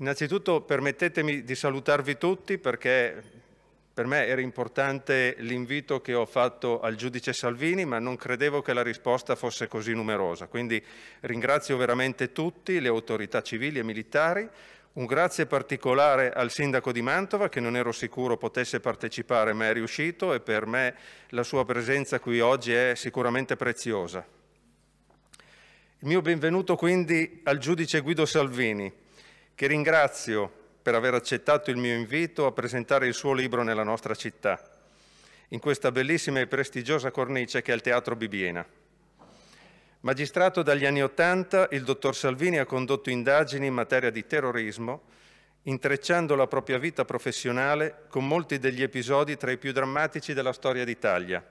Innanzitutto permettetemi di salutarvi tutti perché per me era importante l'invito che ho fatto al giudice Salvini, ma non credevo che la risposta fosse così numerosa. Quindi ringrazio veramente tutti, le autorità civili e militari, un grazie particolare al sindaco di Mantova che non ero sicuro potesse partecipare ma è riuscito e per me la sua presenza qui oggi è sicuramente preziosa. Il mio benvenuto quindi al giudice Guido Salvini che ringrazio per aver accettato il mio invito a presentare il suo libro nella nostra città, in questa bellissima e prestigiosa cornice che è il Teatro Bibiena. Magistrato dagli anni Ottanta, il dottor Salvini ha condotto indagini in materia di terrorismo, intrecciando la propria vita professionale con molti degli episodi tra i più drammatici della storia d'Italia.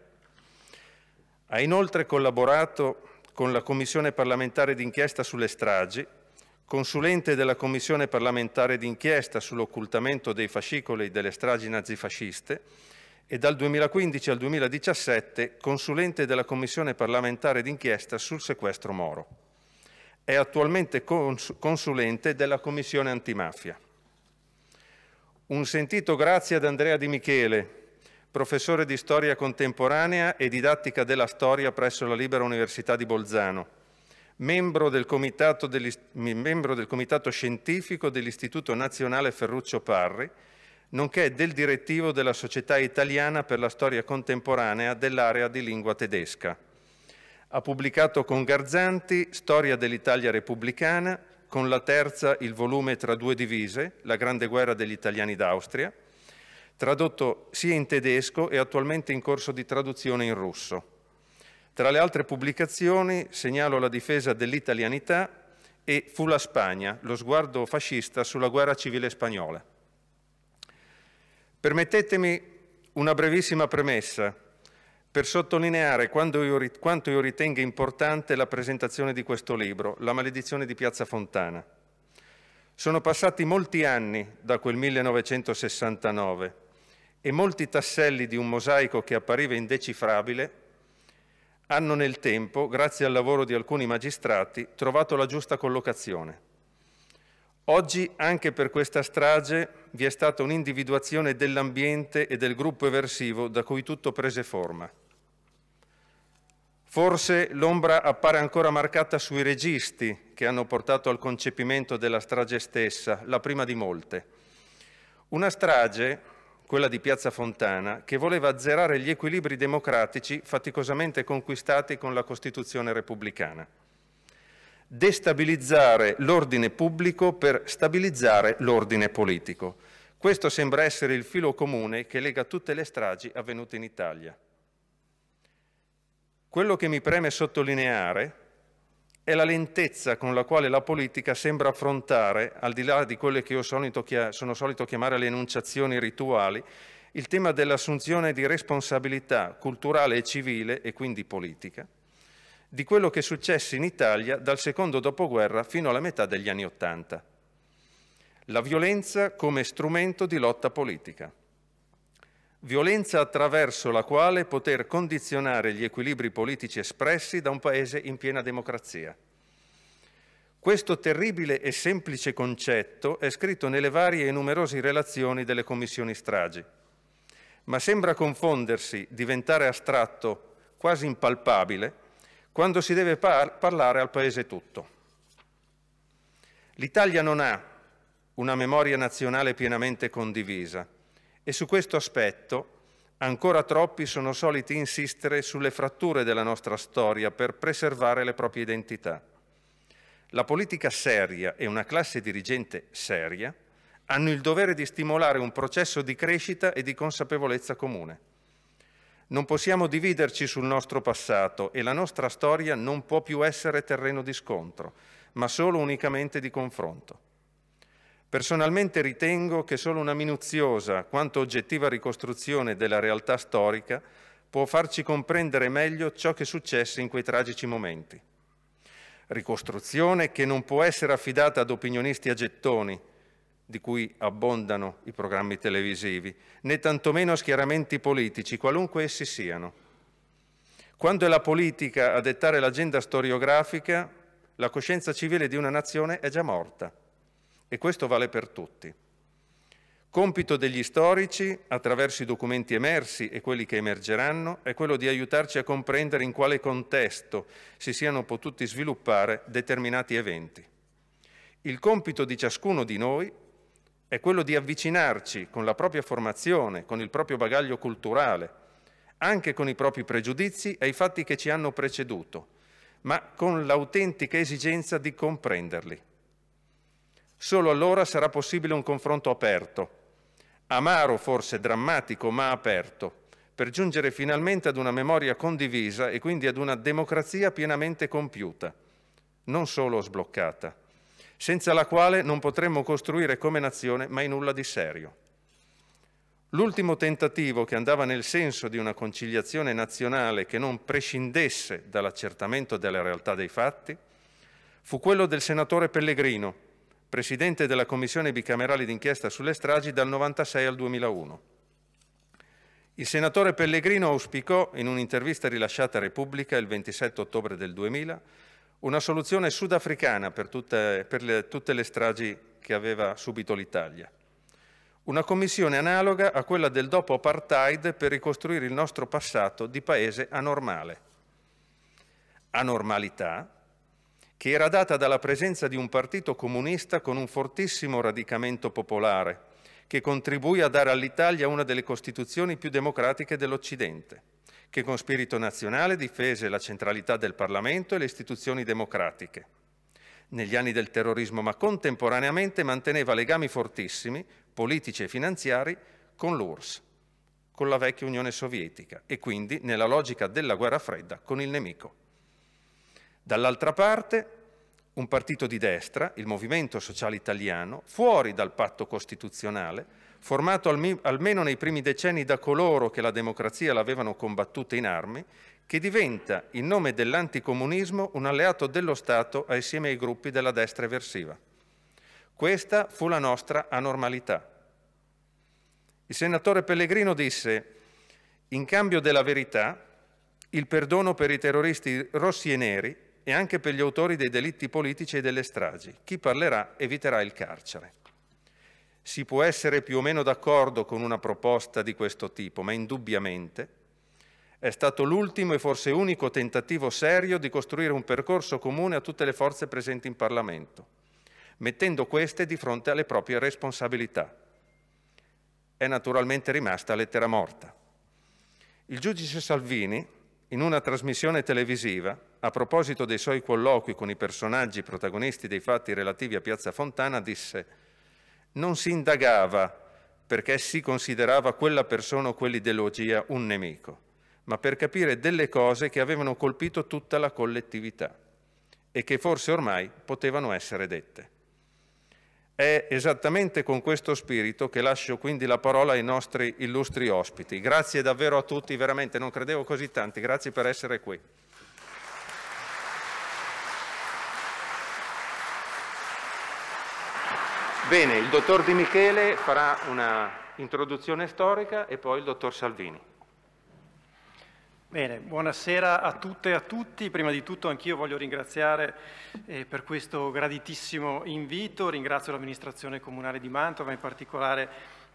Ha inoltre collaborato con la Commissione parlamentare d'inchiesta sulle stragi, consulente della Commissione parlamentare d'inchiesta sull'occultamento dei fascicoli delle stragi nazifasciste e dal 2015 al 2017 consulente della Commissione parlamentare d'inchiesta sul sequestro Moro. È attualmente cons consulente della Commissione antimafia. Un sentito grazie ad Andrea Di Michele, professore di storia contemporanea e didattica della storia presso la Libera Università di Bolzano, membro del comitato, membro del comitato scientifico dell'Istituto Nazionale Ferruccio Parri, nonché del direttivo della Società Italiana per la Storia Contemporanea dell'area di lingua tedesca. Ha pubblicato con Garzanti Storia dell'Italia repubblicana, con la terza il volume Tra due divise, La grande guerra degli italiani d'Austria, tradotto sia in tedesco e attualmente in corso di traduzione in russo. Tra le altre pubblicazioni segnalo la difesa dell'italianità e Fu la Spagna, lo sguardo fascista sulla guerra civile spagnola. Permettetemi una brevissima premessa per sottolineare quanto io ritenga importante la presentazione di questo libro, La maledizione di Piazza Fontana. Sono passati molti anni da quel 1969 e molti tasselli di un mosaico che appariva indecifrabile hanno nel tempo, grazie al lavoro di alcuni magistrati, trovato la giusta collocazione. Oggi anche per questa strage vi è stata un'individuazione dell'ambiente e del gruppo eversivo da cui tutto prese forma. Forse l'ombra appare ancora marcata sui registi che hanno portato al concepimento della strage stessa, la prima di molte. Una strage quella di Piazza Fontana, che voleva azzerare gli equilibri democratici faticosamente conquistati con la Costituzione repubblicana. Destabilizzare l'ordine pubblico per stabilizzare l'ordine politico. Questo sembra essere il filo comune che lega tutte le stragi avvenute in Italia. Quello che mi preme sottolineare è la lentezza con la quale la politica sembra affrontare, al di là di quelle che io solito sono solito chiamare le enunciazioni rituali, il tema dell'assunzione di responsabilità culturale e civile, e quindi politica, di quello che successe in Italia dal secondo dopoguerra fino alla metà degli anni Ottanta. La violenza come strumento di lotta politica violenza attraverso la quale poter condizionare gli equilibri politici espressi da un paese in piena democrazia. Questo terribile e semplice concetto è scritto nelle varie e numerose relazioni delle commissioni stragi, ma sembra confondersi, diventare astratto, quasi impalpabile, quando si deve par parlare al paese tutto. L'Italia non ha una memoria nazionale pienamente condivisa, e su questo aspetto ancora troppi sono soliti insistere sulle fratture della nostra storia per preservare le proprie identità. La politica seria e una classe dirigente seria hanno il dovere di stimolare un processo di crescita e di consapevolezza comune. Non possiamo dividerci sul nostro passato e la nostra storia non può più essere terreno di scontro, ma solo unicamente di confronto. Personalmente ritengo che solo una minuziosa quanto oggettiva ricostruzione della realtà storica può farci comprendere meglio ciò che successe in quei tragici momenti. Ricostruzione che non può essere affidata ad opinionisti a gettoni, di cui abbondano i programmi televisivi, né tantomeno a schieramenti politici, qualunque essi siano. Quando è la politica a dettare l'agenda storiografica, la coscienza civile di una nazione è già morta e questo vale per tutti. Compito degli storici, attraverso i documenti emersi e quelli che emergeranno, è quello di aiutarci a comprendere in quale contesto si siano potuti sviluppare determinati eventi. Il compito di ciascuno di noi è quello di avvicinarci con la propria formazione, con il proprio bagaglio culturale, anche con i propri pregiudizi ai fatti che ci hanno preceduto, ma con l'autentica esigenza di comprenderli. Solo allora sarà possibile un confronto aperto, amaro forse, drammatico, ma aperto, per giungere finalmente ad una memoria condivisa e quindi ad una democrazia pienamente compiuta, non solo sbloccata, senza la quale non potremmo costruire come nazione mai nulla di serio. L'ultimo tentativo che andava nel senso di una conciliazione nazionale che non prescindesse dall'accertamento della realtà dei fatti fu quello del senatore Pellegrino, presidente della Commissione bicamerale d'inchiesta sulle stragi dal 1996 al 2001. Il senatore Pellegrino auspicò, in un'intervista rilasciata a Repubblica il 27 ottobre del 2000, una soluzione sudafricana per tutte, per le, tutte le stragi che aveva subito l'Italia. Una commissione analoga a quella del dopo apartheid per ricostruire il nostro passato di paese anormale. Anormalità che era data dalla presenza di un partito comunista con un fortissimo radicamento popolare, che contribuì a dare all'Italia una delle costituzioni più democratiche dell'Occidente, che con spirito nazionale difese la centralità del Parlamento e le istituzioni democratiche. Negli anni del terrorismo, ma contemporaneamente manteneva legami fortissimi, politici e finanziari, con l'URSS, con la vecchia Unione Sovietica e quindi, nella logica della guerra fredda, con il nemico. Dall'altra parte un partito di destra, il Movimento Sociale Italiano, fuori dal patto costituzionale, formato almeno nei primi decenni da coloro che la democrazia l'avevano combattuta in armi, che diventa, in nome dell'anticomunismo, un alleato dello Stato assieme ai gruppi della destra eversiva. Questa fu la nostra anormalità. Il senatore Pellegrino disse, in cambio della verità, il perdono per i terroristi rossi e neri e anche per gli autori dei delitti politici e delle stragi. Chi parlerà eviterà il carcere. Si può essere più o meno d'accordo con una proposta di questo tipo, ma indubbiamente è stato l'ultimo e forse unico tentativo serio di costruire un percorso comune a tutte le forze presenti in Parlamento, mettendo queste di fronte alle proprie responsabilità. È naturalmente rimasta lettera morta. Il giudice Salvini, in una trasmissione televisiva, a proposito dei suoi colloqui con i personaggi protagonisti dei fatti relativi a Piazza Fontana, disse non si indagava perché si considerava quella persona o quell'ideologia un nemico, ma per capire delle cose che avevano colpito tutta la collettività e che forse ormai potevano essere dette. È esattamente con questo spirito che lascio quindi la parola ai nostri illustri ospiti. Grazie davvero a tutti, veramente non credevo così tanti, grazie per essere qui. Bene, il dottor Di Michele farà una introduzione storica e poi il dottor Salvini. Bene, buonasera a tutte e a tutti. Prima di tutto anch'io voglio ringraziare eh, per questo graditissimo invito. Ringrazio l'amministrazione comunale di Mantova, in particolare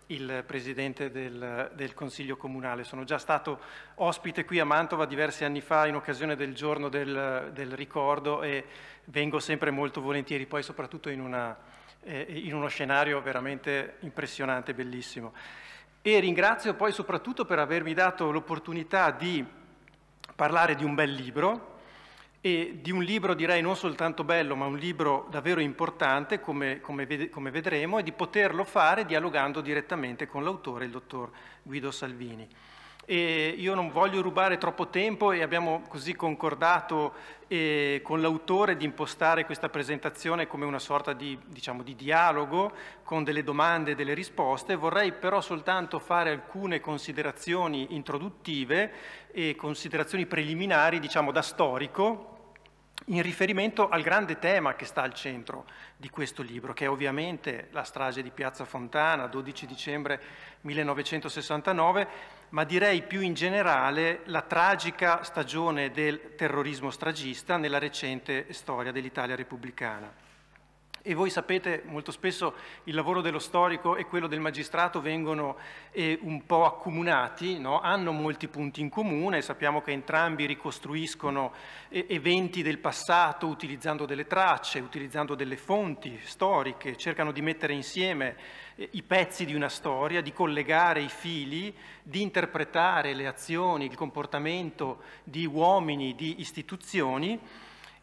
il presidente del, del, Consiglio Comunale. Sono già stato ospite qui a Mantova diversi anni fa in occasione del giorno del, del ricordo e vengo sempre molto volentieri, poi soprattutto in una eh, in uno scenario veramente impressionante, bellissimo. E ringrazio poi soprattutto per avermi dato l'opportunità di parlare di un bel libro, e di un libro direi non soltanto bello, ma un libro davvero importante, come, come, come vedremo, e di poterlo fare dialogando direttamente con l'autore, il dottor Guido Salvini. E io non voglio rubare troppo tempo e abbiamo così concordato eh, con l'autore di impostare questa presentazione come una sorta di, diciamo, di dialogo con delle domande e delle risposte. Vorrei però soltanto fare alcune considerazioni introduttive e considerazioni preliminari, diciamo, da storico, in riferimento al grande tema che sta al centro di questo libro, che è ovviamente la strage di Piazza Fontana, 12 dicembre 1969, ma direi più in generale la tragica stagione del terrorismo stragista nella recente storia dell'Italia repubblicana. E voi sapete, molto spesso il lavoro dello storico e quello del magistrato vengono eh, un po' accomunati, no? hanno molti punti in comune, sappiamo che entrambi ricostruiscono eh, eventi del passato utilizzando delle tracce, utilizzando delle fonti storiche, cercano di mettere insieme eh, i pezzi di una storia, di collegare i fili, di interpretare le azioni, il comportamento di uomini, di istituzioni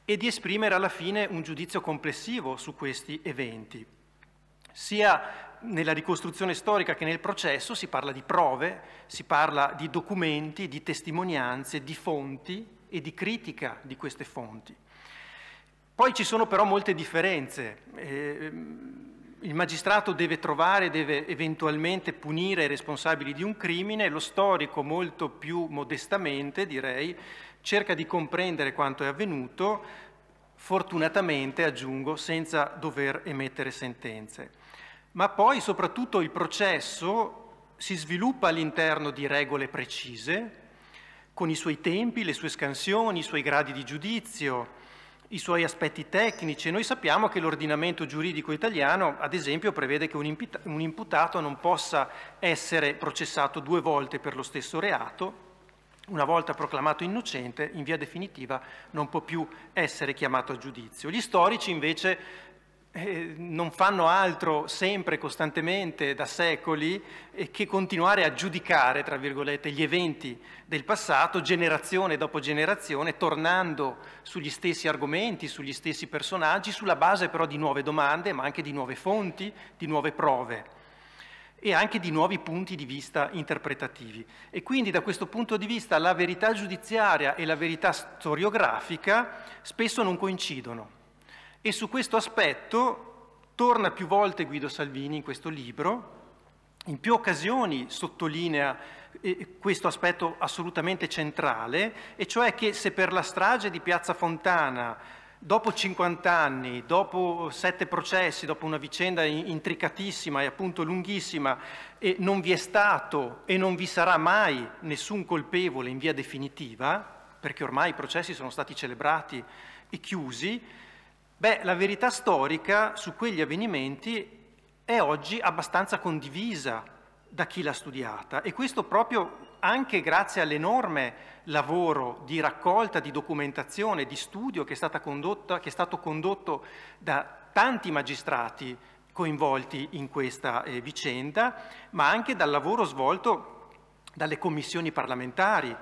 e di esprimere alla fine un giudizio complessivo su questi eventi. Sia nella ricostruzione storica che nel processo si parla di prove, si parla di documenti, di testimonianze, di fonti e di critica di queste fonti. Poi ci sono però molte differenze. Eh, il magistrato deve trovare, deve eventualmente punire i responsabili di un crimine, lo storico molto più modestamente, direi, cerca di comprendere quanto è avvenuto, fortunatamente, aggiungo, senza dover emettere sentenze. Ma poi soprattutto il processo si sviluppa all'interno di regole precise, con i suoi tempi, le sue scansioni, i suoi gradi di giudizio, i suoi aspetti tecnici. Noi sappiamo che l'ordinamento giuridico italiano, ad esempio, prevede che un, imputato non possa essere processato due volte per lo stesso reato, una volta proclamato innocente, in via definitiva non può più essere chiamato a giudizio. Gli storici invece eh, non fanno altro sempre, costantemente, da secoli, eh, che continuare a giudicare, tra virgolette, gli eventi del passato, generazione dopo generazione, tornando sugli stessi argomenti, sugli stessi personaggi, sulla base però di nuove domande, ma anche di nuove fonti, di nuove prove e anche di nuovi punti di vista interpretativi. E quindi da questo punto di vista la verità giudiziaria e la verità storiografica spesso non coincidono. E su questo aspetto torna più volte Guido Salvini in questo libro, in più occasioni sottolinea eh, questo aspetto assolutamente centrale, e cioè che se per la strage di Piazza Fontana dopo 50 anni, dopo sette processi, dopo una vicenda intricatissima e appunto lunghissima, e non vi è stato e non vi sarà mai nessun colpevole in via definitiva, perché ormai i processi sono stati celebrati e chiusi, beh, la verità storica su quegli avvenimenti è oggi abbastanza condivisa da chi l'ha studiata e questo proprio anche grazie all'enorme lavoro di raccolta, di documentazione, di studio che è, condotta, che è stato condotto da tanti magistrati coinvolti in questa eh, vicenda, ma anche dal lavoro svolto dalle commissioni parlamentari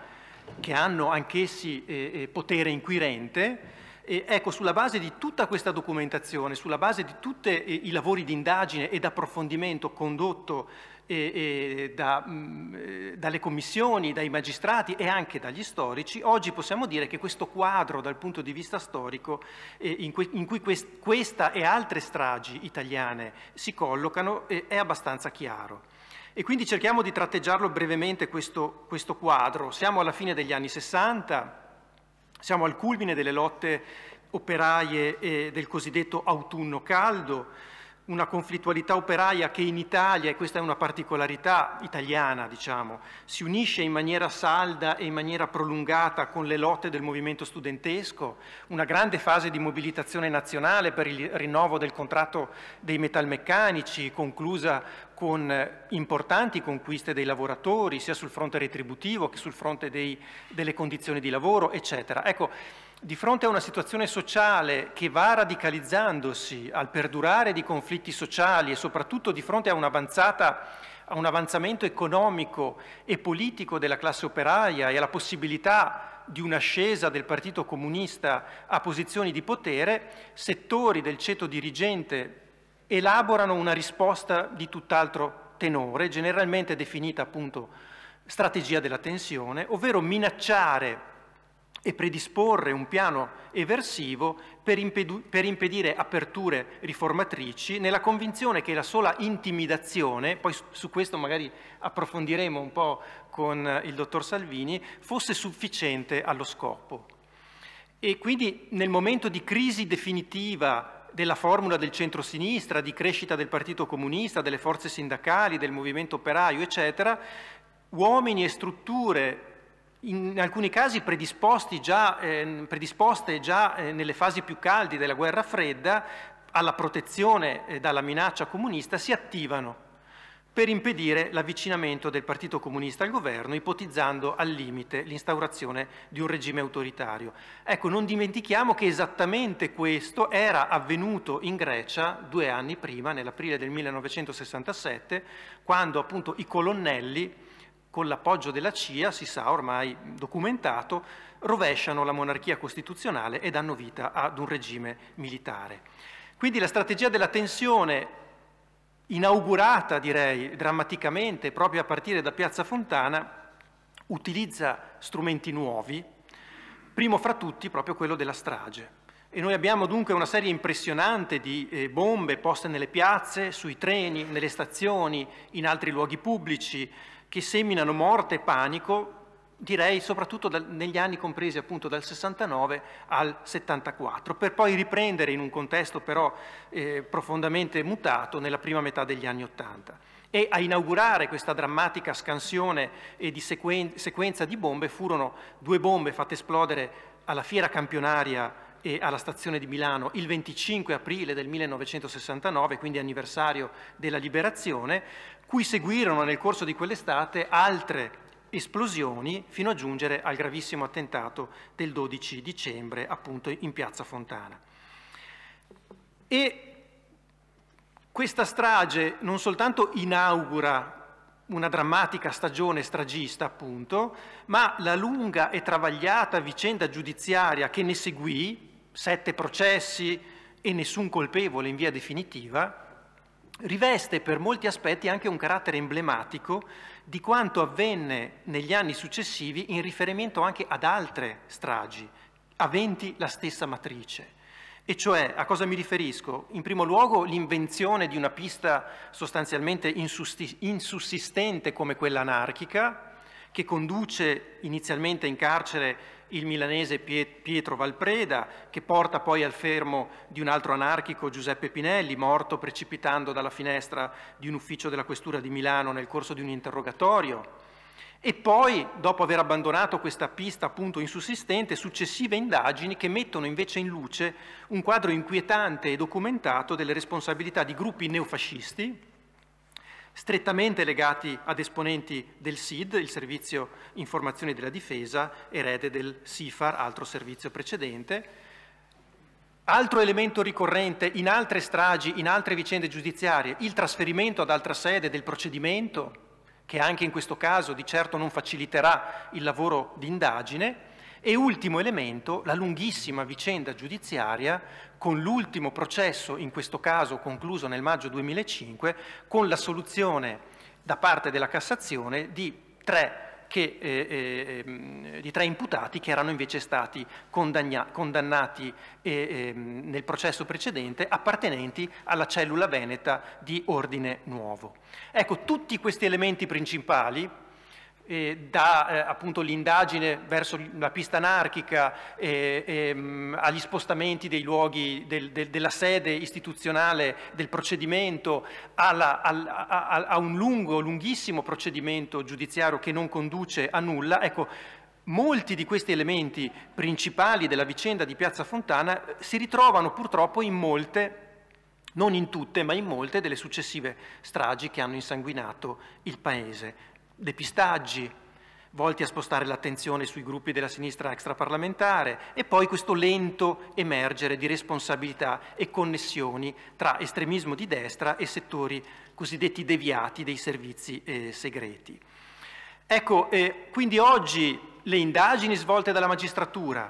che hanno anch'essi eh, eh potere inquirente. E, ecco, sulla base di tutta questa documentazione, sulla base di tutti eh, i lavori di indagine ed approfondimento condotto e, da, mh, mm, eh, dalle commissioni, dai magistrati e anche dagli storici, oggi possiamo dire che questo quadro dal punto di vista storico eh, in, cui, in cui quest, questa e altre stragi italiane si collocano eh, è abbastanza chiaro. E quindi cerchiamo di tratteggiarlo brevemente questo, questo quadro. Siamo alla fine degli anni Sessanta, siamo al culmine delle lotte operaie eh, del cosiddetto autunno caldo, una conflittualità operaia che in Italia, e questa è una particolarità italiana, diciamo, si unisce in maniera salda e in maniera prolungata con le lotte del movimento studentesco, una grande fase di mobilitazione nazionale per il rinnovo del contratto dei metalmeccanici, conclusa con importanti conquiste dei lavoratori, sia sul fronte retributivo che sul fronte dei, delle condizioni di lavoro, eccetera. Ecco, di fronte a una situazione sociale che va radicalizzandosi al perdurare di conflitti sociali e soprattutto di fronte a, a un avanzamento economico e politico della classe operaia e alla possibilità di un'ascesa del Partito Comunista a posizioni di potere, settori del ceto dirigente elaborano una risposta di tutt'altro tenore, generalmente definita appunto strategia della tensione, ovvero minacciare e predisporre un piano eversivo per, per, impedire aperture riformatrici nella convinzione che la sola intimidazione, poi su questo magari approfondiremo un po' con eh, il dottor Salvini, fosse sufficiente allo scopo. E quindi nel momento di crisi definitiva della formula del centro-sinistra, di crescita del Partito Comunista, delle forze sindacali, del movimento operaio, eccetera, uomini e strutture in alcuni casi già, eh, predisposte già eh, nelle fasi più caldi della guerra fredda alla protezione eh, dalla minaccia comunista, si attivano per impedire l'avvicinamento del Partito Comunista al governo, ipotizzando al limite l'instaurazione di un regime autoritario. Ecco, non dimentichiamo che esattamente questo era avvenuto in Grecia due anni prima, nell'aprile del 1967, quando appunto i colonnelli con l'appoggio della CIA, si sa ormai documentato, rovesciano la monarchia costituzionale e danno vita ad un regime militare. Quindi la strategia della tensione inaugurata, direi, drammaticamente proprio a partire da Piazza Fontana, utilizza strumenti nuovi, primo fra tutti proprio quello della strage. E noi abbiamo dunque una serie impressionante di eh, bombe poste nelle piazze, sui treni, nelle stazioni, in altri luoghi pubblici, che seminano morte e panico, direi soprattutto dal, negli anni compresi appunto dal 69 al 74, per poi riprendere in un contesto però eh, profondamente mutato nella prima metà degli anni 80. E a inaugurare questa drammatica scansione e di sequen- sequenza di bombe furono due bombe fatte esplodere alla fiera campionaria e alla stazione di Milano il 25 aprile del 1969, quindi anniversario della liberazione, cui seguirono nel corso di quell'estate altre esplosioni fino a giungere al gravissimo attentato del 12 dicembre appunto in piazza Fontana. E questa strage non soltanto inaugura una drammatica stagione stragista, appunto, ma la lunga e travagliata vicenda giudiziaria che ne seguì, sette processi e nessun colpevole in via definitiva, riveste per molti aspetti anche un carattere emblematico di quanto avvenne negli anni successivi in riferimento anche ad altre stragi, aventi la stessa matrice. E cioè, a cosa mi riferisco? In primo luogo l'invenzione di una pista sostanzialmente insussistente come quella anarchica, che conduce inizialmente in carcere il milanese Pietro Valpreda, che porta poi al fermo di un altro anarchico Giuseppe Pinelli, morto precipitando dalla finestra di un ufficio della Questura di Milano nel corso di un interrogatorio. E poi, dopo aver abbandonato questa pista appunto insussistente, successive indagini che mettono invece in luce un quadro inquietante e documentato delle responsabilità di gruppi neofascisti, strettamente legati ad esponenti del SID, il Servizio Informazioni della Difesa, erede del SIFAR, altro servizio precedente. Altro elemento ricorrente in altre stragi, in altre vicende giudiziarie, il trasferimento ad altra sede del procedimento, che anche in questo caso di certo non faciliterà il lavoro di indagine, e ultimo elemento, la lunghissima vicenda giudiziaria con l'ultimo processo, in questo caso concluso nel maggio 2005, con la soluzione da parte della Cassazione di tre che, eh, eh, di tre imputati che erano invece stati condannati eh, nel processo precedente appartenenti alla cellula veneta di ordine nuovo. Ecco, tutti questi elementi principali eh, da eh, l'indagine verso la pista anarchica ehm, agli spostamenti dei luoghi del, del, della sede istituzionale del procedimento alla, al, a, a, a un lungo, lunghissimo procedimento giudiziario che non conduce a nulla, ecco, molti di questi elementi principali della vicenda di Piazza Fontana eh, si ritrovano purtroppo in molte non in tutte, ma in molte delle successive stragi che hanno insanguinato il paese depistaggi volti a spostare l'attenzione sui gruppi della sinistra extraparlamentare e poi questo lento emergere di responsabilità e connessioni tra estremismo di destra e settori cosiddetti deviati dei servizi eh, segreti. Ecco, eh, quindi oggi le indagini svolte dalla magistratura,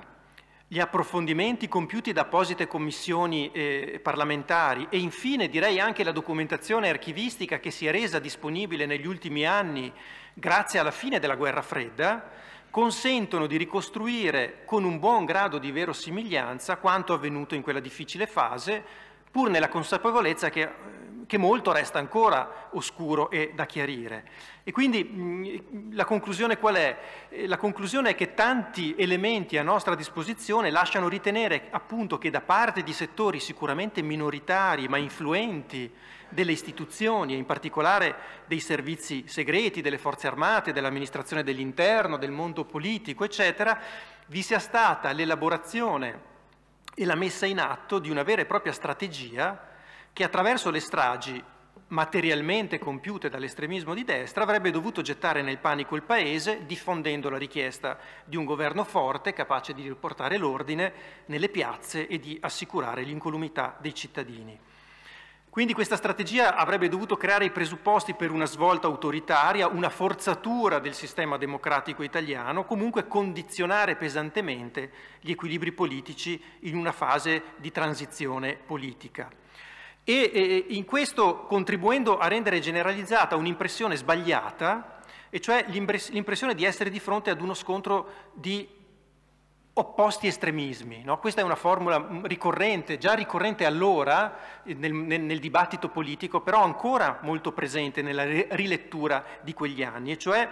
gli approfondimenti compiuti da apposite commissioni eh, parlamentari e infine direi anche la documentazione archivistica che si è resa disponibile negli ultimi anni grazie alla fine della guerra fredda, consentono di ricostruire con un buon grado di verosimiglianza quanto avvenuto in quella difficile fase, pur nella consapevolezza che eh, che molto resta ancora oscuro e da chiarire. E quindi mm, la conclusione qual è? Eh, la conclusione è che tanti elementi a nostra disposizione lasciano ritenere appunto che da parte di settori sicuramente minoritari ma influenti delle istituzioni e in particolare dei servizi segreti, delle forze armate, dell'amministrazione dell'interno, del mondo politico, eccetera, vi sia stata l'elaborazione e la messa in atto di una vera e propria strategia che attraverso le stragi materialmente compiute dall'estremismo di destra avrebbe dovuto gettare nel panico il Paese diffondendo la richiesta di un governo forte capace di riportare l'ordine nelle piazze e di assicurare l'incolumità dei cittadini. Quindi questa strategia avrebbe dovuto creare i presupposti per una svolta autoritaria, una forzatura del sistema democratico italiano, comunque condizionare pesantemente gli equilibri politici in una fase di transizione politica e in questo contribuendo a rendere generalizzata un'impressione sbagliata, e cioè l'impressione di essere di fronte ad uno scontro di opposti estremismi. No? Questa è una formula mm, ricorrente, già ricorrente allora eh, nel, nel, nel, dibattito politico, però ancora molto presente nella rilettura di quegli anni, e cioè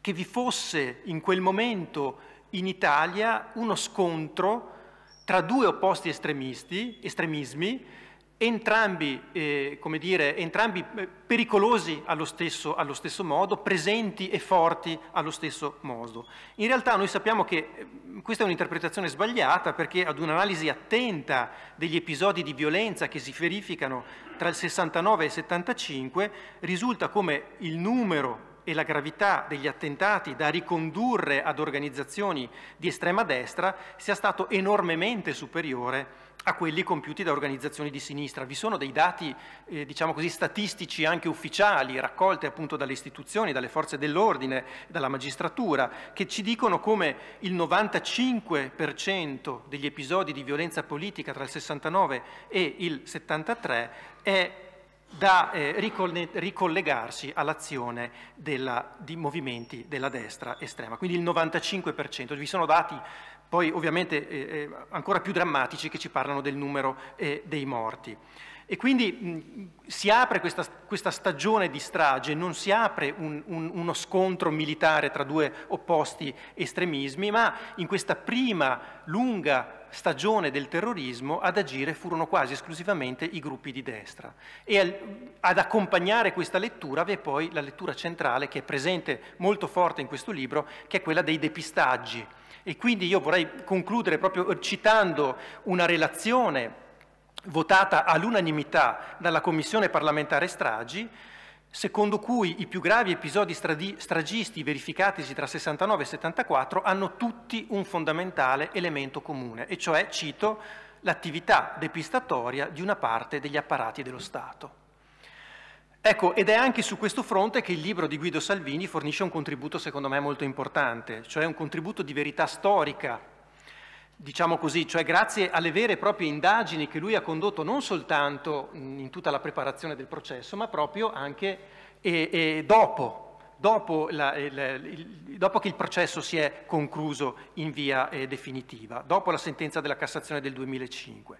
che vi fosse in quel momento in Italia uno scontro tra due opposti estremisti, estremismi, entrambi, eh, dire, entrambi eh, pericolosi allo stesso, allo stesso, modo, presenti e forti allo stesso modo. In realtà noi sappiamo che eh, questa è un'interpretazione sbagliata perché ad un'analisi attenta degli episodi di violenza che si verificano tra il 69 e il 75 risulta come il numero e la gravità degli attentati da ricondurre ad organizzazioni di estrema destra sia stato enormemente superiore a quelli compiuti da organizzazioni di sinistra. Vi sono dei dati, eh, diciamo così, statistici anche ufficiali, raccolti appunto dalle istituzioni, dalle forze dell'ordine, dalla magistratura, che ci dicono come il 95% degli episodi di violenza politica tra il 69 e il 73 è da eh, ricollegarsi all'azione di movimenti della destra estrema, quindi il 95%. Vi sono dati poi ovviamente eh, eh, ancora più drammatici che ci parlano del numero eh, dei morti. E quindi mh, si apre questa, questa, stagione di strage, non si apre un, un, uno scontro militare tra due opposti estremismi, ma in questa prima lunga stagione del terrorismo ad agire furono quasi esclusivamente i gruppi di destra. E al, ad accompagnare questa lettura vi è poi la lettura centrale che è presente molto forte in questo libro, che è quella dei depistaggi e quindi io vorrei concludere proprio citando una relazione votata all'unanimità dalla Commissione parlamentare stragi, secondo cui i più gravi episodi stragisti verificatisi tra 69 e 74 hanno tutti un fondamentale elemento comune, e cioè, cito, l'attività depistatoria di una parte degli apparati dello Stato. Ecco, ed è anche su questo fronte che il libro di Guido Salvini fornisce un contributo secondo me molto importante, cioè un contributo di verità storica, diciamo così, cioè grazie alle vere e proprie indagini che lui ha condotto non soltanto in tutta la preparazione del processo, ma proprio anche e, e dopo, dopo, eh, la, il, dopo, che il processo si è concluso in via eh, definitiva, dopo la sentenza della Cassazione del 2005.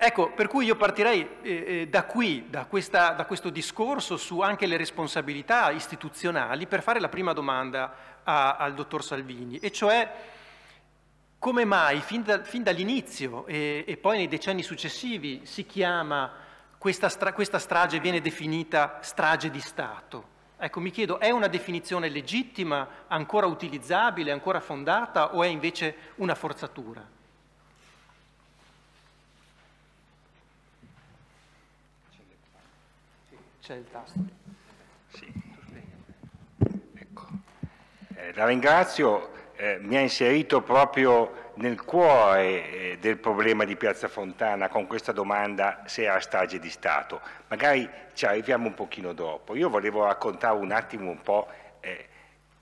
Ecco, per cui io partirei eh, eh, da qui, da, questa, da, questo discorso su anche le responsabilità istituzionali per fare la prima domanda a, al dottor Salvini, e cioè come mai fin, da, fin dall'inizio e, e, poi nei decenni successivi si chiama questa, stra, questa strage, viene definita strage di Stato? Ecco, mi chiedo, è una definizione legittima, ancora utilizzabile, ancora fondata o è invece una forzatura? c'è il tasto. Sì. Ecco. Eh, la ringrazio, eh, mi ha inserito proprio nel cuore eh, del problema di Piazza Fontana con questa domanda se era strage di Stato. Magari ci arriviamo un pochino dopo. Io volevo raccontare un attimo un po' eh,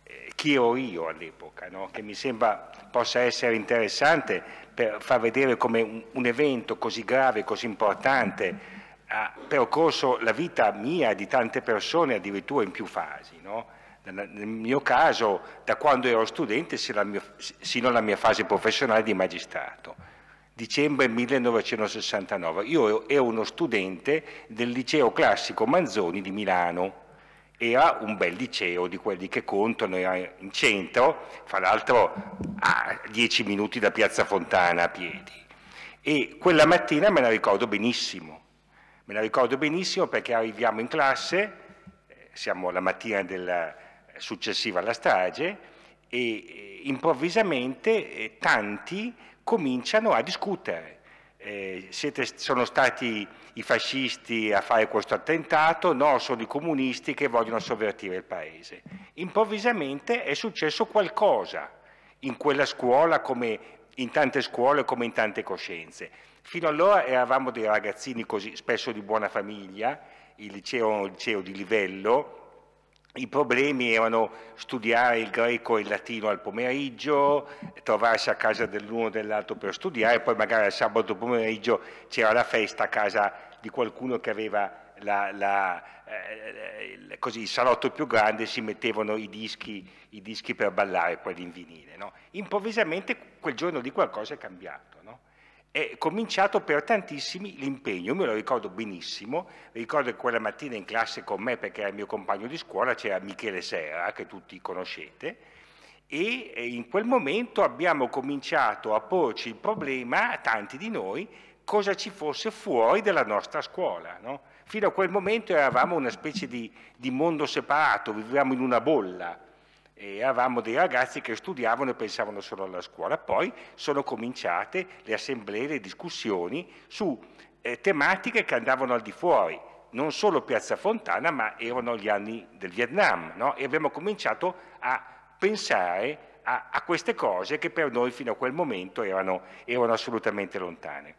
eh, chi ero io all'epoca, no? che mi sembra possa essere interessante per far vedere come un, un evento così grave, così importante, ha percorso la vita mia di tante persone addirittura in più fasi. No? Nel mio caso, da quando ero studente sino alla mia fase professionale di magistrato dicembre 1969. Io ero uno studente del liceo classico Manzoni di Milano. Era un bel liceo di quelli che contano, era in centro, fra l'altro a dieci minuti da Piazza Fontana a piedi. E quella mattina me la ricordo benissimo. Me la ricordo benissimo perché arriviamo in classe, siamo la mattina della, successiva alla strage, e eh, improvvisamente eh, tanti cominciano a discutere. Eh, siete, sono stati i fascisti a fare questo attentato, no, sono i comunisti che vogliono sovvertire il paese. Improvvisamente è successo qualcosa in quella scuola come in tante scuole, come in tante coscienze. Fino allora eravamo dei ragazzini così, spesso di buona famiglia, il liceo era un liceo di livello, i problemi erano studiare il greco e il latino al pomeriggio, trovarsi a casa dell'uno o dell'altro per studiare, poi magari al sabato pomeriggio c'era la festa a casa di qualcuno che aveva la, la, eh, così, il salotto più grande si mettevano i dischi, i dischi per ballare, quelli in vinile. No? Improvvisamente quel giorno lì qualcosa è cambiato è cominciato per tantissimi l'impegno, me lo ricordo benissimo, ricordo che quella mattina in classe con me, perché era il mio compagno di scuola, c'era Michele Serra, che tutti conoscete, e in quel momento abbiamo cominciato a porci il problema, tanti di noi, cosa ci fosse fuori della nostra scuola. No? Fino a quel momento eravamo una specie di, di mondo separato, vivevamo in una bolla, e avevamo dei ragazzi che studiavano e pensavano solo alla scuola. Poi sono cominciate le assemblee, le discussioni su eh, tematiche che andavano al di fuori, non solo Piazza Fontana, ma erano gli anni del Vietnam, no? e abbiamo cominciato a pensare a, a, queste cose che per noi fino a quel momento erano, erano assolutamente lontane.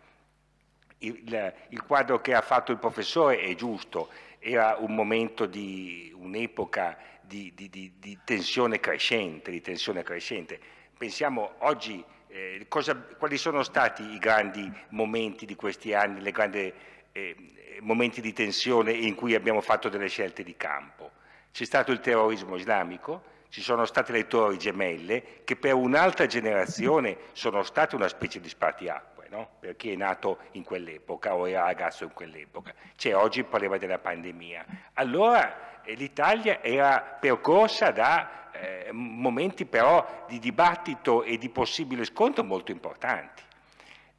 Il, il quadro che ha fatto il professore è giusto, era un momento di un'epoca di, di, di, tensione di, tensione crescente, Pensiamo oggi eh, cosa, quali sono stati i grandi momenti di questi anni, i grandi eh, momenti di tensione in cui abbiamo fatto delle scelte di campo. C'è stato il terrorismo islamico, ci sono state le torri gemelle che per un'altra generazione sono state una specie di spartiacque, no? per chi è nato in quell'epoca o era ragazzo in quell'epoca. C'è cioè, oggi il problema della pandemia. Allora l'Italia era percorsa da eh, momenti però di dibattito e di possibile scontro molto importanti.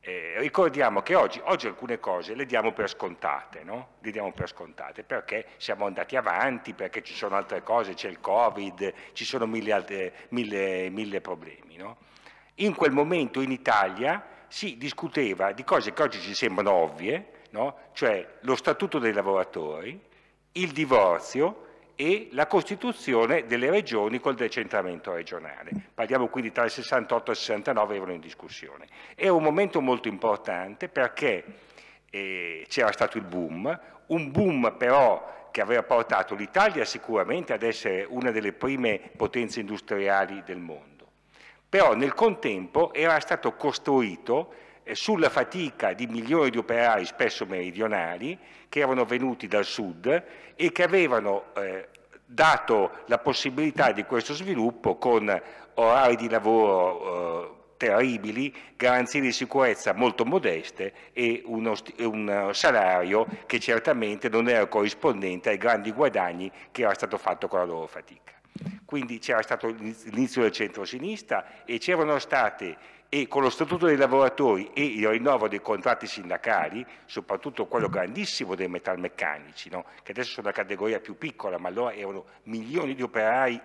Eh, ricordiamo che oggi, oggi, alcune cose le diamo per scontate, no? le diamo per scontate perché siamo andati avanti, perché ci sono altre cose, c'è il Covid, ci sono mille, altre, mille, mille problemi. No? In quel momento in Italia si discuteva di cose che oggi ci sembrano ovvie, no? cioè lo statuto dei lavoratori, il divorzio e la costituzione delle regioni col decentramento regionale. Parliamo quindi tra il 68 e il 69 erano in discussione. Era un momento molto importante perché eh, c'era stato il boom, un boom però che aveva portato l'Italia sicuramente ad essere una delle prime potenze industriali del mondo. Però nel contempo era stato costruito eh, sulla fatica di milioni di operai, spesso meridionali, che erano venuti dal sud e che avevano eh, dato la possibilità di questo sviluppo con orari di lavoro eh, terribili, garanzie di sicurezza molto modeste e uno, un salario che certamente non era corrispondente ai grandi guadagni che era stato fatto con la loro fatica. Quindi c'era stato l'inizio del centro-sinistra e c'erano state e con lo Statuto dei lavoratori e il rinnovo dei contratti sindacali, soprattutto quello grandissimo dei metalmeccanici, no? che adesso sono una categoria più piccola, ma allora erano milioni di operai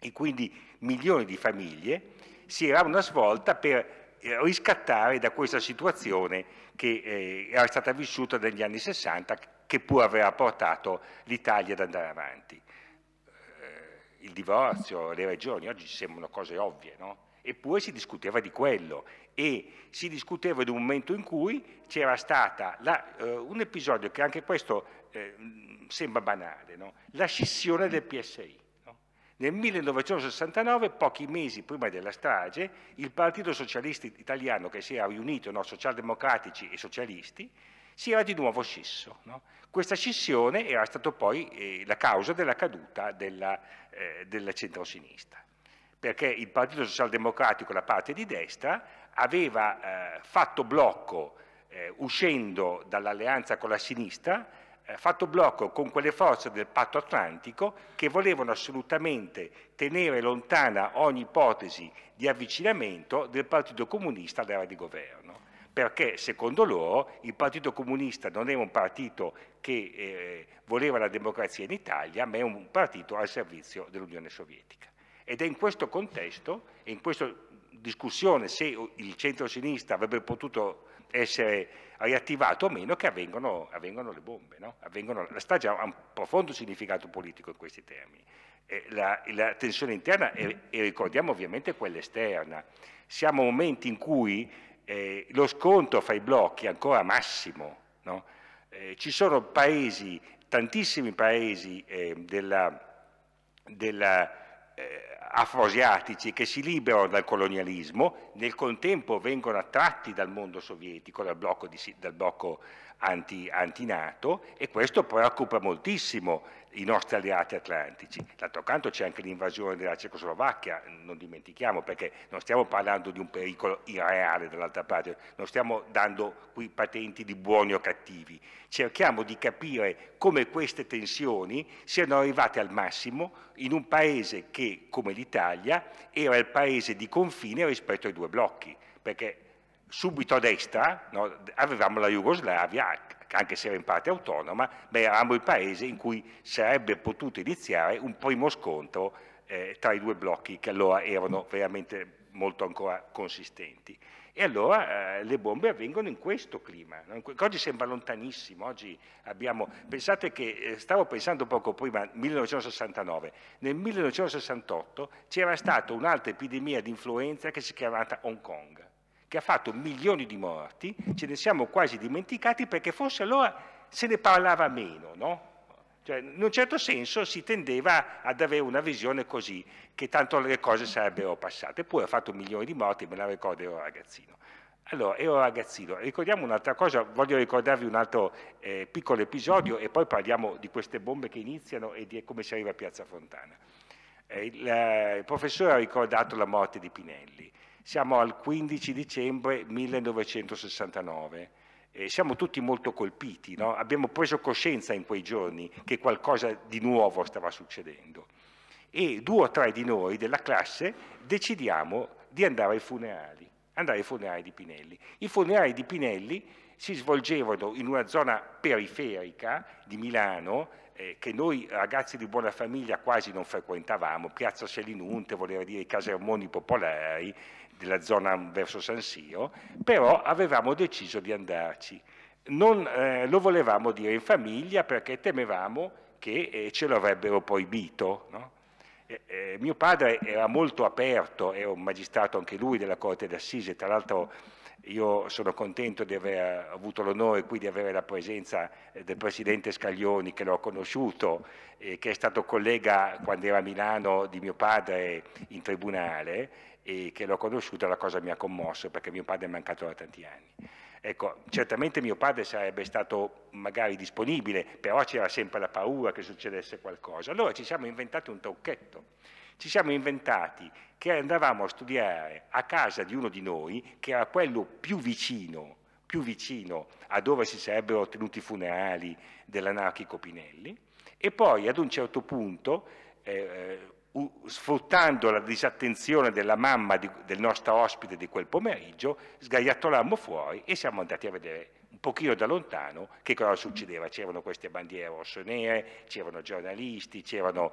e quindi milioni di famiglie, si era una svolta per eh, riscattare da questa situazione che eh, era stata vissuta negli anni 60 che pur aveva portato l'Italia ad andare avanti. Eh, il divorzio, le regioni, oggi sembrano cose ovvie, no? Eppure si discuteva di quello e si discuteva di un momento in cui c'era stata la, eh, un episodio che anche questo eh, sembra banale, no? la scissione del PSI. No? Nel 1969, pochi mesi prima della strage, il Partito Socialista Italiano, che si era riunito, no? socialdemocratici e socialisti, si era di nuovo scisso. No? Questa scissione era stata poi eh, la causa della caduta della, eh, della centrosinistra perché il Partito Socialdemocratico, la parte di destra, aveva eh, fatto blocco eh, uscendo dall'alleanza con la sinistra, eh, fatto blocco con quelle forze del patto atlantico che volevano assolutamente tenere lontana ogni ipotesi di avvicinamento del Partito Comunista all'era di governo perché secondo loro il Partito Comunista non è un partito che eh, voleva la democrazia in Italia, ma è un partito al servizio dell'Unione Sovietica. Ed è in questo contesto, in questa discussione se il centro-sinistra avrebbe potuto essere riattivato o meno, che avvengono, avvengono le bombe. No? Avvengono, la strage ha un profondo significato politico in questi termini. Eh, la, la, tensione interna e, e, ricordiamo ovviamente quella esterna. Siamo momenti in cui eh, lo scontro fra i blocchi è ancora massimo. No? Eh, ci sono paesi, tantissimi paesi eh, della, della eh, afroasiatici che si liberano dal colonialismo, nel contempo vengono attratti dal mondo sovietico, dal blocco, di, dal blocco anti, anti-NATO e questo preoccupa moltissimo i nostri alleati atlantici. D'altro canto c'è anche l'invasione della Cecoslovacchia, non dimentichiamo, perché non stiamo parlando di un pericolo irreale dall'altra parte, non stiamo dando qui patenti di buoni o cattivi. Cerchiamo di capire come queste tensioni siano arrivate al massimo in un paese che, come l'Italia, era il paese di confine rispetto ai due blocchi, perché subito a destra no, avevamo la Jugoslavia, anche se era in parte autonoma, ma eravamo il paese in cui sarebbe potuto iniziare un primo scontro eh, tra i due blocchi che allora erano veramente molto ancora consistenti. E allora eh, le bombe avvengono in questo clima, no? oggi sembra lontanissimo, oggi abbiamo, pensate che, eh, stavo pensando poco prima, 1969, nel 1968 c'era stata un'altra epidemia di influenza che si chiamava Hong Kong, che ha fatto milioni di morti, ce ne siamo quasi dimenticati perché forse allora se ne parlava meno, no? Cioè, in un certo senso si tendeva ad avere una visione così, che tanto le cose sarebbero passate. Eppure ha fatto milioni di morti, me la ricordo, ero ragazzino. Allora, ero ragazzino. Ricordiamo un'altra cosa, voglio ricordarvi un altro eh, piccolo episodio e poi parliamo di queste bombe che iniziano e di come si arriva a Piazza Fontana. Eh, il, eh, il professore ha ricordato la morte di Pinelli. Siamo al 15 dicembre 1969 e siamo tutti molto colpiti, no? abbiamo preso coscienza in quei giorni che qualcosa di nuovo stava succedendo e due o tre di noi della classe decidiamo di andare ai funerali, andare ai funerali di Pinelli. I funerali di Pinelli si svolgevano in una zona periferica di Milano eh, che noi ragazzi di buona famiglia quasi non frequentavamo, Piazza Selinunte, voleva dire i casermoni popolari, della zona verso San Sio, però avevamo deciso di andarci. Non eh, lo volevamo dire in famiglia perché temevamo che eh, ce lo avrebbero proibito. No? Eh, mio padre era molto aperto, era un magistrato anche lui della Corte d'Assise, tra l'altro io sono contento di aver avuto l'onore qui di avere la presenza eh, del Presidente Scaglioni che l'ho conosciuto, e eh, che è stato collega quando era a Milano di mio padre in tribunale e che l'ho conosciuta la cosa mi ha commosso perché mio padre è mancato da tanti anni. Ecco, certamente mio padre sarebbe stato magari disponibile, però c'era sempre la paura che succedesse qualcosa. Allora ci siamo inventati un trucchetto. Ci siamo inventati che andavamo a studiare a casa di uno di noi, che era quello più vicino, più vicino a dove si sarebbero tenuti i funerali dell'anarchico Pinelli, e poi ad un certo punto eh, eh sfruttando la disattenzione della mamma di, del nostro ospite di quel pomeriggio, sgaiattolammo fuori e siamo andati a vedere un pochino da lontano che cosa succedeva. C'erano queste bandiere rosso nere, c'erano giornalisti, eh, c'era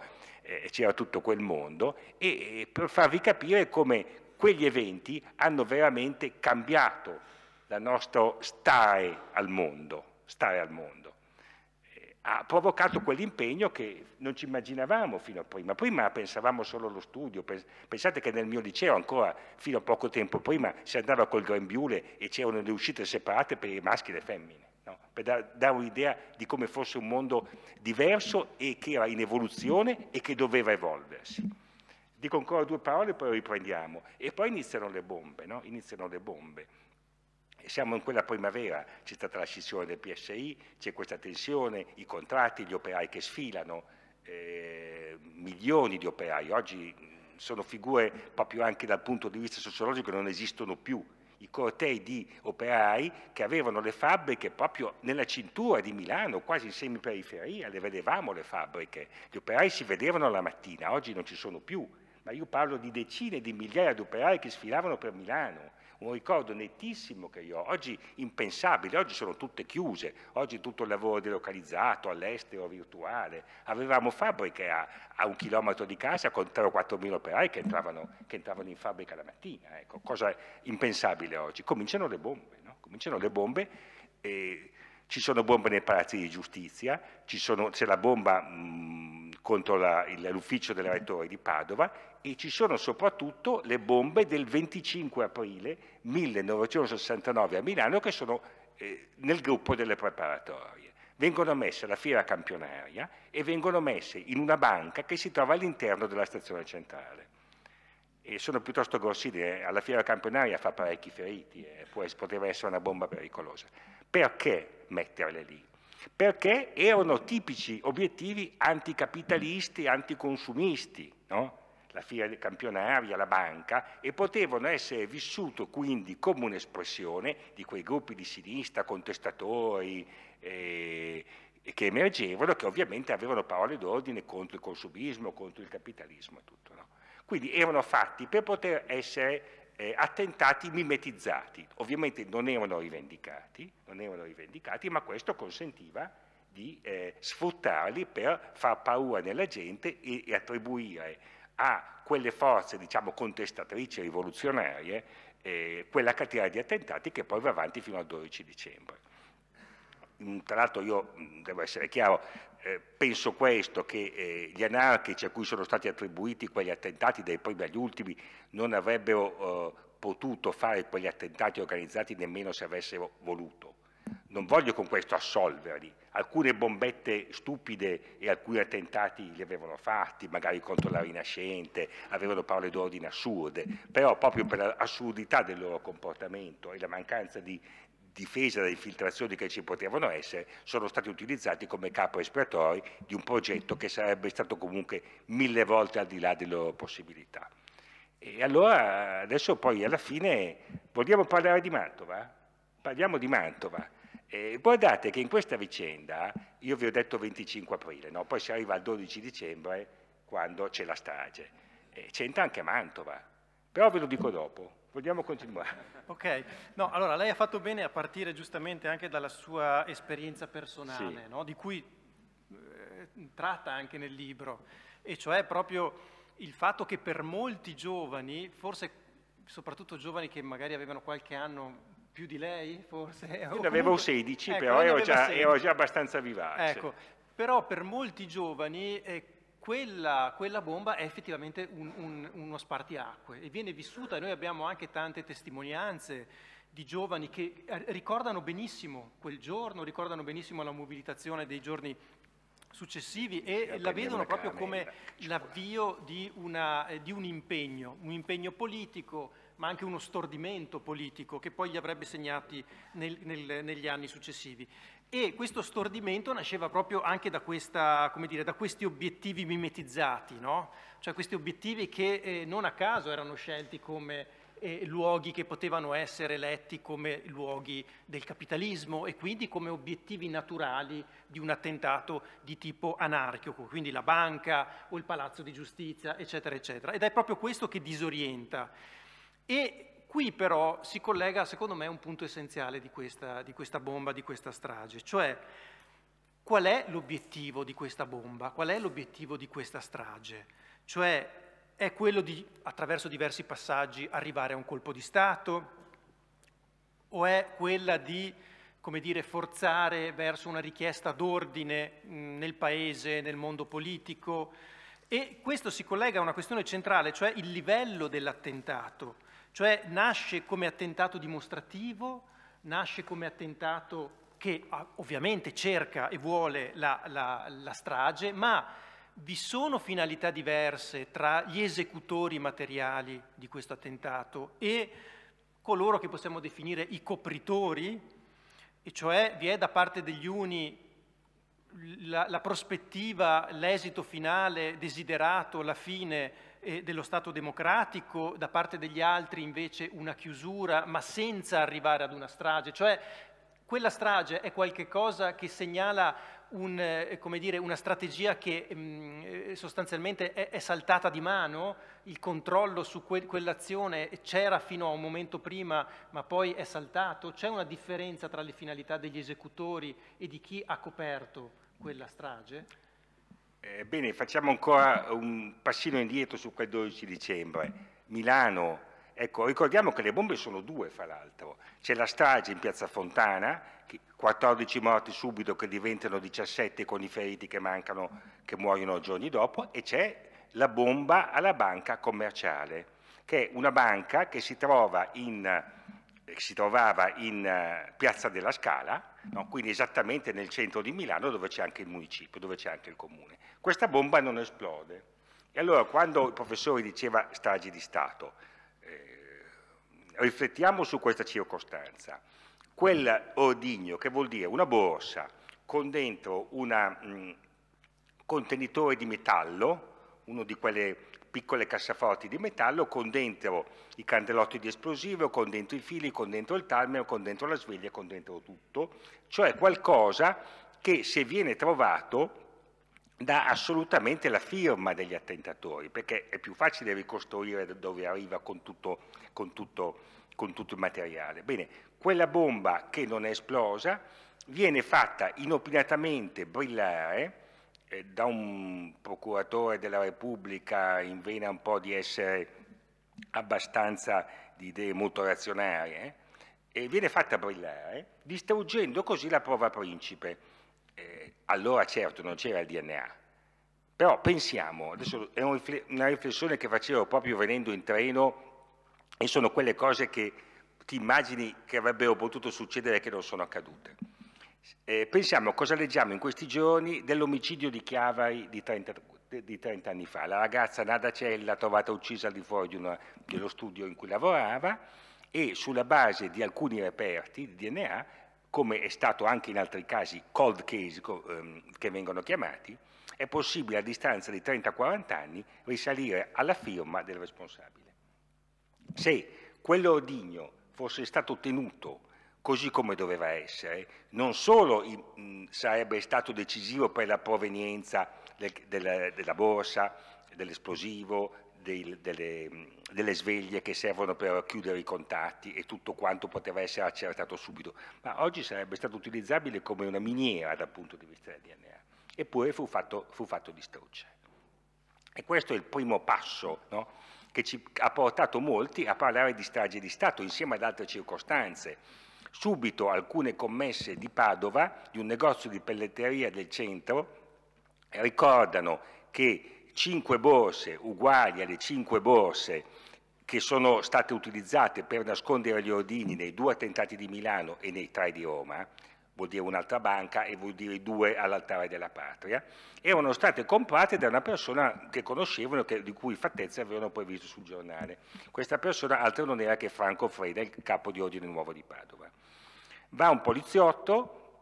eh, tutto quel mondo e, e per farvi capire come quegli eventi hanno veramente cambiato il nostro stare al mondo, stare al mondo ha provocato quell'impegno che non ci immaginavamo fino a prima. Prima pensavamo solo allo studio, pensate che nel mio liceo ancora fino a poco tempo prima si andava col grembiule e c'erano le uscite separate per i maschi e le femmine, no? per dare un'idea di come fosse un mondo diverso e che era in evoluzione e che doveva evolversi. Dico ancora due parole e poi riprendiamo. E poi iniziano le bombe, no? iniziano le bombe. Siamo in quella primavera, c'è stata la scissione del PSI, c'è questa tensione, i contratti, gli operai che sfilano, eh, milioni di operai. Oggi mm, sono figure proprio anche dal punto di vista sociologico che non esistono più. I cortei di operai che avevano le fabbriche proprio nella cintura di Milano, quasi in semiperiferia, le vedevamo le fabbriche. Gli operai si vedevano la mattina, oggi non ci sono più. Ma io parlo di decine di migliaia di operai che sfilavano per Milano un ricordo nettissimo che io ho, oggi impensabile, oggi sono tutte chiuse, oggi tutto il lavoro è delocalizzato, all'estero, virtuale, avevamo fabbriche a, a, un chilometro di casa con 3 o 4 mila operai che entravano, che entravano, in fabbrica la mattina, ecco, cosa impensabile oggi, cominciano le bombe, no? cominciano le bombe, eh, ci sono bombe nei palazzi di giustizia, sono, c'è la bomba... Mh, mm, contro l'ufficio del rettore di Padova e ci sono soprattutto le bombe del 25 aprile 1969 a Milano che sono eh, nel gruppo delle preparatorie. Vengono messe alla fiera campionaria e vengono messe in una banca che si trova all'interno della stazione centrale. E sono piuttosto grossine, eh, alla fiera campionaria fa parecchi feriti, eh, poteva essere una bomba pericolosa. Perché metterle lì? perché erano tipici obiettivi anticapitalisti, anticonsumisti, no? la fiera campionaria, la banca, e potevano essere vissuti quindi come un'espressione di quei gruppi di sinistra, contestatori, eh, che emergevano, che ovviamente avevano parole d'ordine contro il consumismo, contro il capitalismo e tutto. No? Quindi erano fatti per poter essere eh, attentati mimetizzati. Ovviamente non erano, non erano rivendicati, ma questo consentiva di eh, sfruttarli per far paura nella gente e, e attribuire a quelle forze, diciamo, contestatrici rivoluzionarie eh, quella catena di attentati che poi va avanti fino al 12 dicembre tra l'altro io, mm, devo essere chiaro, eh, penso questo, che eh, gli anarchici a cui sono stati attribuiti quegli attentati, dai primi agli ultimi, non avrebbero eh, potuto fare quegli attentati organizzati nemmeno se avessero voluto. Non voglio con questo assolverli. Alcune bombette stupide e alcuni attentati li avevano fatti, magari contro la Rinascente, avevano parole d'ordine assurde, però proprio per l'assurdità del loro comportamento e la mancanza di, difesa dalle infiltrazioni che ci potevano essere, sono stati utilizzati come capo espiatori di un progetto che sarebbe stato comunque mille volte al di là delle loro possibilità. E allora adesso poi alla fine vogliamo parlare di Mantova? Parliamo di Mantova. Eh, guardate che in questa vicenda, io vi ho detto 25 aprile, no? poi si arriva al 12 dicembre quando c'è la strage. c'entra anche Mantova, però ve lo dico dopo. Vogliamo continuare. Ok, no, allora lei ha fatto bene a partire giustamente anche dalla sua esperienza personale, sì. no? di cui eh, tratta anche nel libro, e cioè proprio il fatto che per molti giovani, forse soprattutto giovani che magari avevano qualche anno più di lei, forse... Io ne avevo 16, ecco, però ero già, 16. ero già, abbastanza vivace. Ecco, però per molti giovani eh, quella, quella, bomba è effettivamente un, un, uno spartiacque e viene vissuta, e noi abbiamo anche tante testimonianze di giovani che eh, ricordano benissimo quel giorno, ricordano benissimo la mobilitazione dei giorni successivi e la vedono proprio come l'avvio di, eh, di, un impegno, un impegno politico, ma anche uno stordimento politico che poi li avrebbe segnati nel, nel, negli anni successivi. E questo stordimento nasceva proprio anche da, questa, dire, da questi obiettivi mimetizzati, no? cioè questi obiettivi che eh, non a caso erano scelti come eh, luoghi che potevano essere letti come luoghi del capitalismo e quindi come obiettivi naturali di un attentato di tipo anarchico, quindi la banca o il palazzo di giustizia, eccetera, eccetera. Ed è proprio questo che disorienta. E Qui però si collega, secondo me, un punto essenziale di questa, di questa bomba, di questa strage, cioè qual è l'obiettivo di questa bomba, qual è l'obiettivo di questa strage? Cioè è quello di, attraverso diversi passaggi, arrivare a un colpo di Stato o è quella di, come dire, forzare verso una richiesta d'ordine mm, nel Paese, nel mondo politico? E questo si collega a una questione centrale, cioè il livello dell'attentato. Cioè nasce come attentato dimostrativo, nasce come attentato che ah, ovviamente cerca e vuole la, la, la strage, ma vi sono finalità diverse tra gli esecutori materiali di questo attentato e coloro che possiamo definire i copritori, e cioè vi è da parte degli uni la, la prospettiva, l'esito finale desiderato, la fine eh, dello Stato democratico, da parte degli altri invece una chiusura, ma senza arrivare ad una strage. Cioè quella strage è qualcosa che segnala un, eh, dire, una strategia che mh, mm, eh, sostanzialmente è, è, saltata di mano, il controllo su que quell'azione c'era fino a un momento prima ma poi è saltato, c'è una differenza tra le finalità degli esecutori e di chi ha coperto quella strage? Eh, bene, facciamo ancora un passino indietro su quel 12 dicembre. Milano, ecco, ricordiamo che le bombe sono due, fra l'altro. C'è la strage in Piazza Fontana, 14 morti subito che diventano 17 con i feriti che mancano, che muoiono giorni dopo, e c'è la bomba alla banca commerciale, che è una banca che si trova in si trovava in eh, Piazza della Scala, no? quindi esattamente nel centro di Milano dove c'è anche il municipio, dove c'è anche il comune. Questa bomba non esplode. E allora quando il professore diceva stragi di Stato, eh, riflettiamo su questa circostanza. Quel ordigno, che vuol dire una borsa con dentro un mm, contenitore di metallo, uno di quelle piccole cassaforti di metallo con dentro i candelotti di esplosivo, con dentro i fili, con dentro il talmero, con dentro la sveglia, con dentro tutto, cioè qualcosa che se viene trovato dà assolutamente la firma degli attentatori, perché è più facile ricostruire da dove arriva con tutto, con tutto, con tutto il materiale. Bene, quella bomba che non è esplosa viene fatta inopinatamente brillare eh, da un procuratore della Repubblica in vena un po' di essere abbastanza di idee molto razionarie, eh, e viene fatta brillare, distruggendo così la prova principe. Eh, allora certo non c'era il DNA, però pensiamo, adesso è una riflessione che facevo proprio venendo in treno e sono quelle cose che ti immagini che avrebbero potuto succedere e che non sono accadute. Eh, pensiamo a cosa leggiamo in questi giorni dell'omicidio di Chiavari di 30, di 30, anni fa. La ragazza Nadacella trovata uccisa al di fuori di una, dello studio in cui lavorava e sulla base di alcuni reperti di DNA, come è stato anche in altri casi cold case ehm, che vengono chiamati, è possibile a distanza di 30-40 anni risalire alla firma del responsabile. Se quell'ordigno fosse stato ottenuto così come doveva essere, non solo sarebbe stato decisivo per la provenienza della, della borsa, dell'esplosivo, dei, delle, delle, sveglie che servono per chiudere i contatti e tutto quanto poteva essere accertato subito, ma oggi sarebbe stato utilizzabile come una miniera dal punto di vista del DNA, eppure fu fatto, fu fatto distruggere. E questo è il primo passo no? che ci ha portato molti a parlare di strage di Stato insieme ad altre circostanze, subito alcune commesse di Padova, di un negozio di pelletteria del centro, ricordano che cinque borse uguali alle cinque borse che sono state utilizzate per nascondere gli ordini nei due attentati di Milano e nei tre di Roma, vuol dire un'altra banca e vuol dire due all'altare della patria, erano state comprate da una persona che conoscevano, e di cui fattezze avevano poi visto sul giornale. Questa persona altro non era che Franco Freda, il capo di Ordine Nuovo di Padova. Va un poliziotto,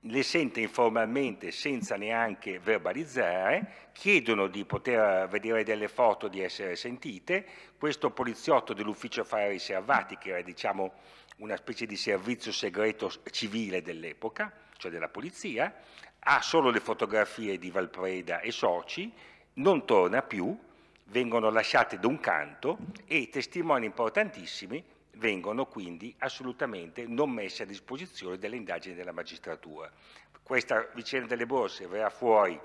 le sente informalmente senza neanche verbalizzare, chiedono di poter vedere delle foto, di essere sentite, questo poliziotto dell'ufficio affari riservati, che era diciamo una specie di servizio segreto civile dell'epoca, cioè della polizia, ha solo le fotografie di Valpreda e soci, non torna più, vengono lasciate da un canto e testimoni importantissimi vengono quindi assolutamente non messe a disposizione delle indagini della magistratura. Questa vicenda delle borse verrà fuori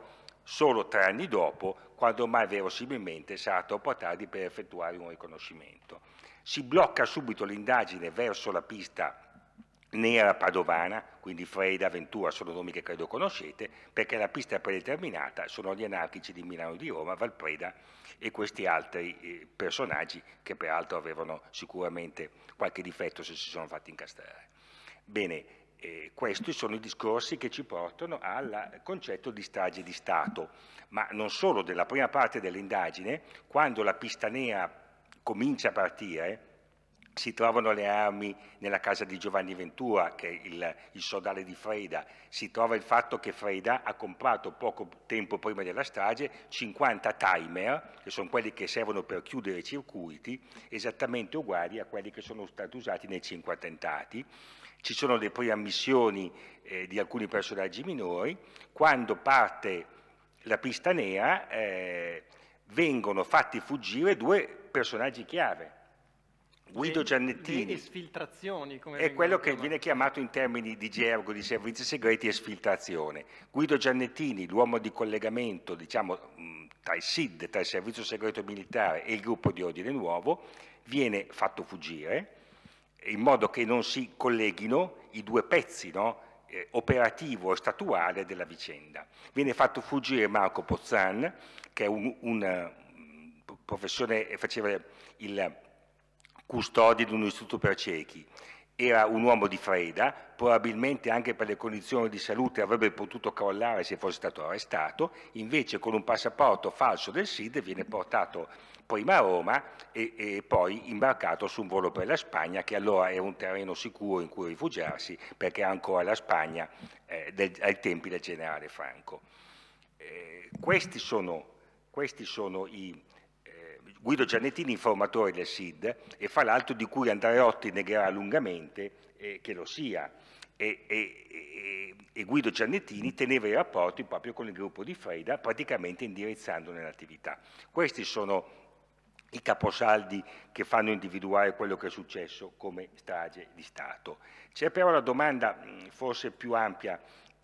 solo tre anni dopo, quando mai verosimilmente sarà troppo tardi per effettuare un riconoscimento. Si blocca subito l'indagine verso la pista Nera Padovana, quindi Freda, Ventura sono nomi che credo conoscete, perché la pista predeterminata sono gli anarchici di Milano e di Roma, Valpreda e questi altri eh, personaggi che peraltro avevano sicuramente qualche difetto se si sono fatti incastrare. Bene, eh, questi sono i discorsi che ci portano al concetto di strage di Stato, ma non solo della prima parte dell'indagine, quando la pista nera comincia a partire, si trovano le armi nella casa di Giovanni Ventura, che è il, il sodale di Freda. Si trova il fatto che Freda ha comprato poco tempo prima della strage 50 timer, che sono quelli che servono per chiudere i circuiti, esattamente uguali a quelli che sono stati usati nei cinque attentati. Ci sono le preammissioni eh, di alcuni personaggi minori. Quando parte la pista nera eh, vengono fatti fuggire due personaggi chiave, Guido Giannettini è quello che viene chiamato in termini di gergo di servizi segreti e sfiltrazione. Guido Giannettini, l'uomo di collegamento diciamo, tra il SID, tra il servizio segreto militare e il gruppo di ordine nuovo, viene fatto fuggire in modo che non si colleghino i due pezzi no? eh, operativo e statuale della vicenda. Viene fatto fuggire Marco Pozzan, che è un, un, un eh, professore, faceva il custodi di un istituto per ciechi. Era un uomo di Freda, probabilmente anche per le condizioni di salute avrebbe potuto crollare se fosse stato arrestato, invece con un passaporto falso del SID viene portato prima a Roma e, e poi imbarcato su un volo per la Spagna, che allora era un terreno sicuro in cui rifugiarsi, perché era ancora la Spagna eh, del, ai tempi del generale Franco. Eh, questi sono, questi sono i, Guido Giannettini, informatore del SID, e fra l'altro di cui Andreotti negherà lungamente eh, che lo sia. E, e, e, Guido Giannettini teneva i rapporti proprio con il gruppo di Freda, praticamente indirizzandone l'attività. Questi sono i caposaldi che fanno individuare quello che è successo come strage di Stato. C'è però la domanda mm, forse più ampia,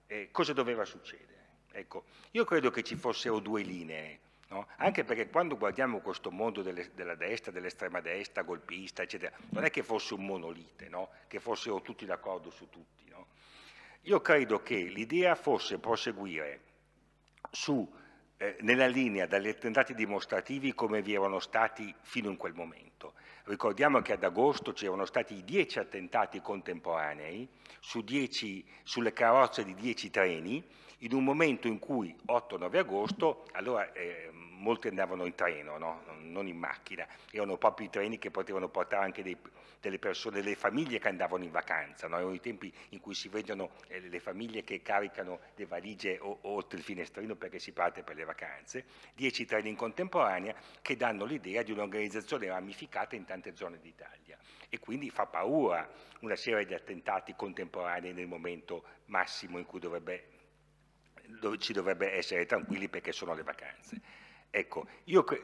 eh, cosa doveva succedere? Ecco, io credo che ci fossero due linee, No? Anche perché quando guardiamo questo mondo delle, della destra, dell'estrema destra, golpista, eccetera, non è che fosse un monolite, no? che fossero tutti d'accordo su tutti. No? Io credo che l'idea fosse proseguire su, eh, nella linea dagli attentati dimostrativi come vi erano stati fino in quel momento. Ricordiamo che ad agosto c'erano stati dieci attentati contemporanei su dieci, sulle carrozze di dieci treni, in un momento in cui 8-9 agosto, allora eh, molti andavano in treno, no? non in macchina, erano proprio i treni che potevano portare anche dei, delle persone, delle famiglie che andavano in vacanza, no? erano i tempi in cui si vedono eh, le famiglie che caricano le valigie o, oltre il finestrino perché si parte per le vacanze, 10 treni in contemporanea che danno l'idea di un'organizzazione ramificata in tante zone d'Italia e quindi fa paura una serie di attentati contemporanei nel momento massimo in cui dovrebbe ci dovrebbe essere tranquilli perché sono le vacanze. Ecco,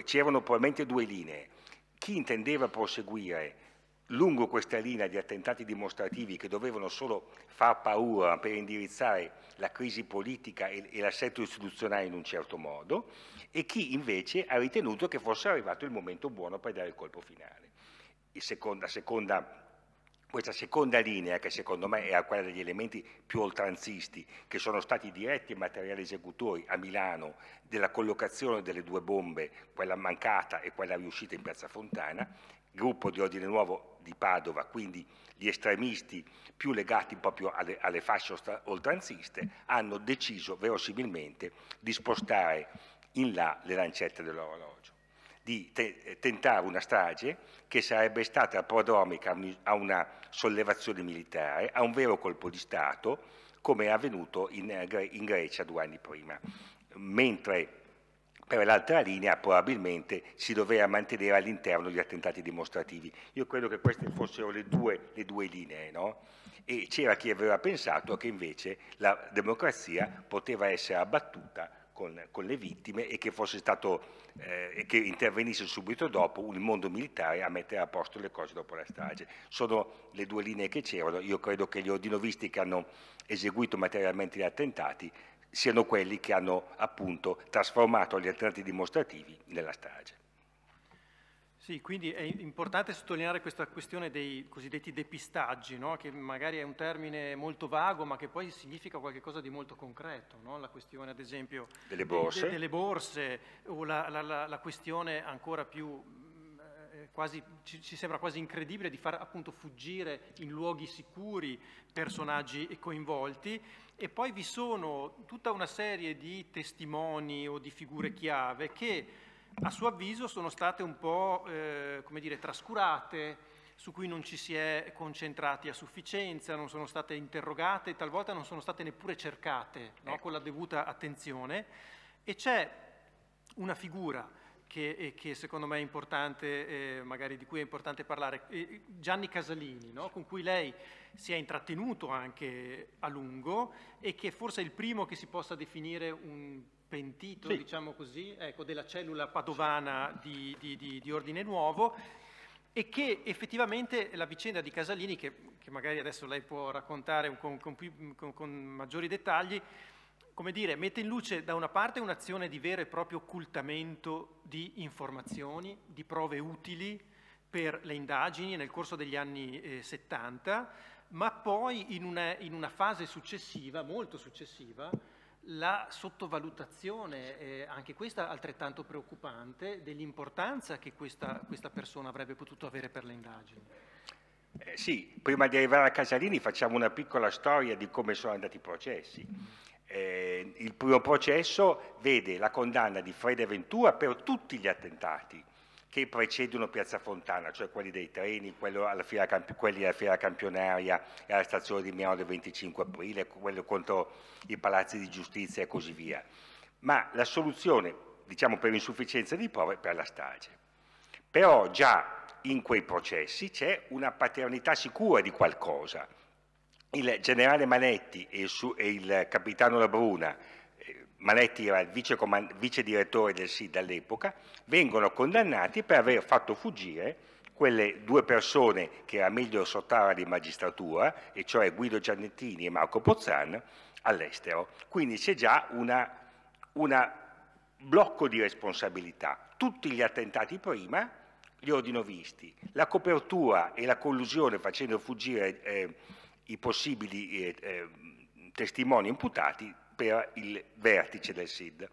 c'erano probabilmente due linee. Chi intendeva proseguire lungo questa linea di attentati dimostrativi che dovevano solo far paura per indirizzare la crisi politica e, e l'assetto istituzionale in un certo modo, e chi invece ha ritenuto che fosse arrivato il momento buono per dare il colpo finale. Seconda, la seconda questa seconda linea, che secondo me è quella degli elementi più oltranzisti, che sono stati diretti materiali esecutori a Milano della collocazione delle due bombe, quella mancata e quella riuscita in Piazza Fontana, gruppo di ordine nuovo di Padova, quindi gli estremisti più legati proprio alle, alle fasce oltranziste, hanno deciso verosimilmente di spostare in là le lancette dell'orologio di te tentare una strage che sarebbe stata prodomica a una sollevazione militare, a un vero colpo di Stato, come è avvenuto in, in Grecia due anni prima. Mentre per l'altra linea probabilmente si doveva mantenere all'interno gli attentati dimostrativi. Io credo che queste fossero le due, le due linee, no? E c'era chi aveva pensato che invece la democrazia poteva essere abbattuta con, con le vittime e che, stato, eh, e che, intervenisse subito dopo il mondo militare a mettere a posto le cose dopo la strage. Sono le due linee che c'erano, io credo che gli ordinovisti che hanno eseguito materialmente gli attentati siano quelli che hanno appunto trasformato gli attentati dimostrativi nella strage. Sì, quindi è importante sottolineare questa questione dei cosiddetti depistaggi, no? che magari è un termine molto vago ma che poi significa qualcosa di molto concreto, no? la questione ad esempio delle borse, de, delle borse o la, la, la, la questione ancora più eh, eh, Quasi, ci, ci, sembra quasi incredibile di far appunto fuggire in luoghi sicuri personaggi coinvolti e poi vi sono tutta una serie di testimoni o di figure chiave che a suo avviso sono state un po' eh, dire, trascurate, su cui non ci si è concentrati a sufficienza, non sono state interrogate, talvolta non sono state neppure cercate no? Ecco. con la dovuta attenzione. E c'è una figura che, che, secondo me è importante, eh, magari di cui è importante parlare, Gianni Casalini, no? con cui lei si è intrattenuto anche a lungo e che forse è il primo che si possa definire un pentito, sì. diciamo così, ecco, della cellula padovana di, di, di, di Ordine Nuovo e che effettivamente la vicenda di Casalini, che, che magari adesso lei può raccontare con, con, con, con, maggiori dettagli, come dire, mette in luce da una parte un'azione di vero e proprio occultamento di informazioni, di prove utili per le indagini nel corso degli anni eh, 70, ma poi in una, in una fase successiva, molto successiva, la sottovalutazione, eh, anche questa altrettanto preoccupante, dell'importanza che questa, questa, persona avrebbe potuto avere per le indagini. Eh, sì, prima di arrivare a Casalini facciamo una piccola storia di come sono andati i processi. Eh, il primo processo vede la condanna di Frede Ventura per tutti gli attentati, che precedono Piazza Fontana, cioè quelli dei treni, alla fiera, quelli alla fiera campionaria e alla stazione di Milano del 25 aprile, quello contro i palazzi di giustizia e così via. Ma la soluzione, diciamo per insufficienza di prove, è per la strage. Però già in quei processi c'è una paternità sicura di qualcosa. Il generale Manetti e il, e il capitano Labruna Manetti era il vice, vice direttore del SID all'epoca, vengono condannati per aver fatto fuggire quelle due persone che era meglio sottare di magistratura, e cioè Guido Giannettini e Marco Pozzan, all'estero. Quindi c'è già un blocco di responsabilità. Tutti gli attentati prima li ordino visti. La copertura e la collusione facendo fuggire eh, i possibili eh, eh testimoni imputati per il vertice del SID.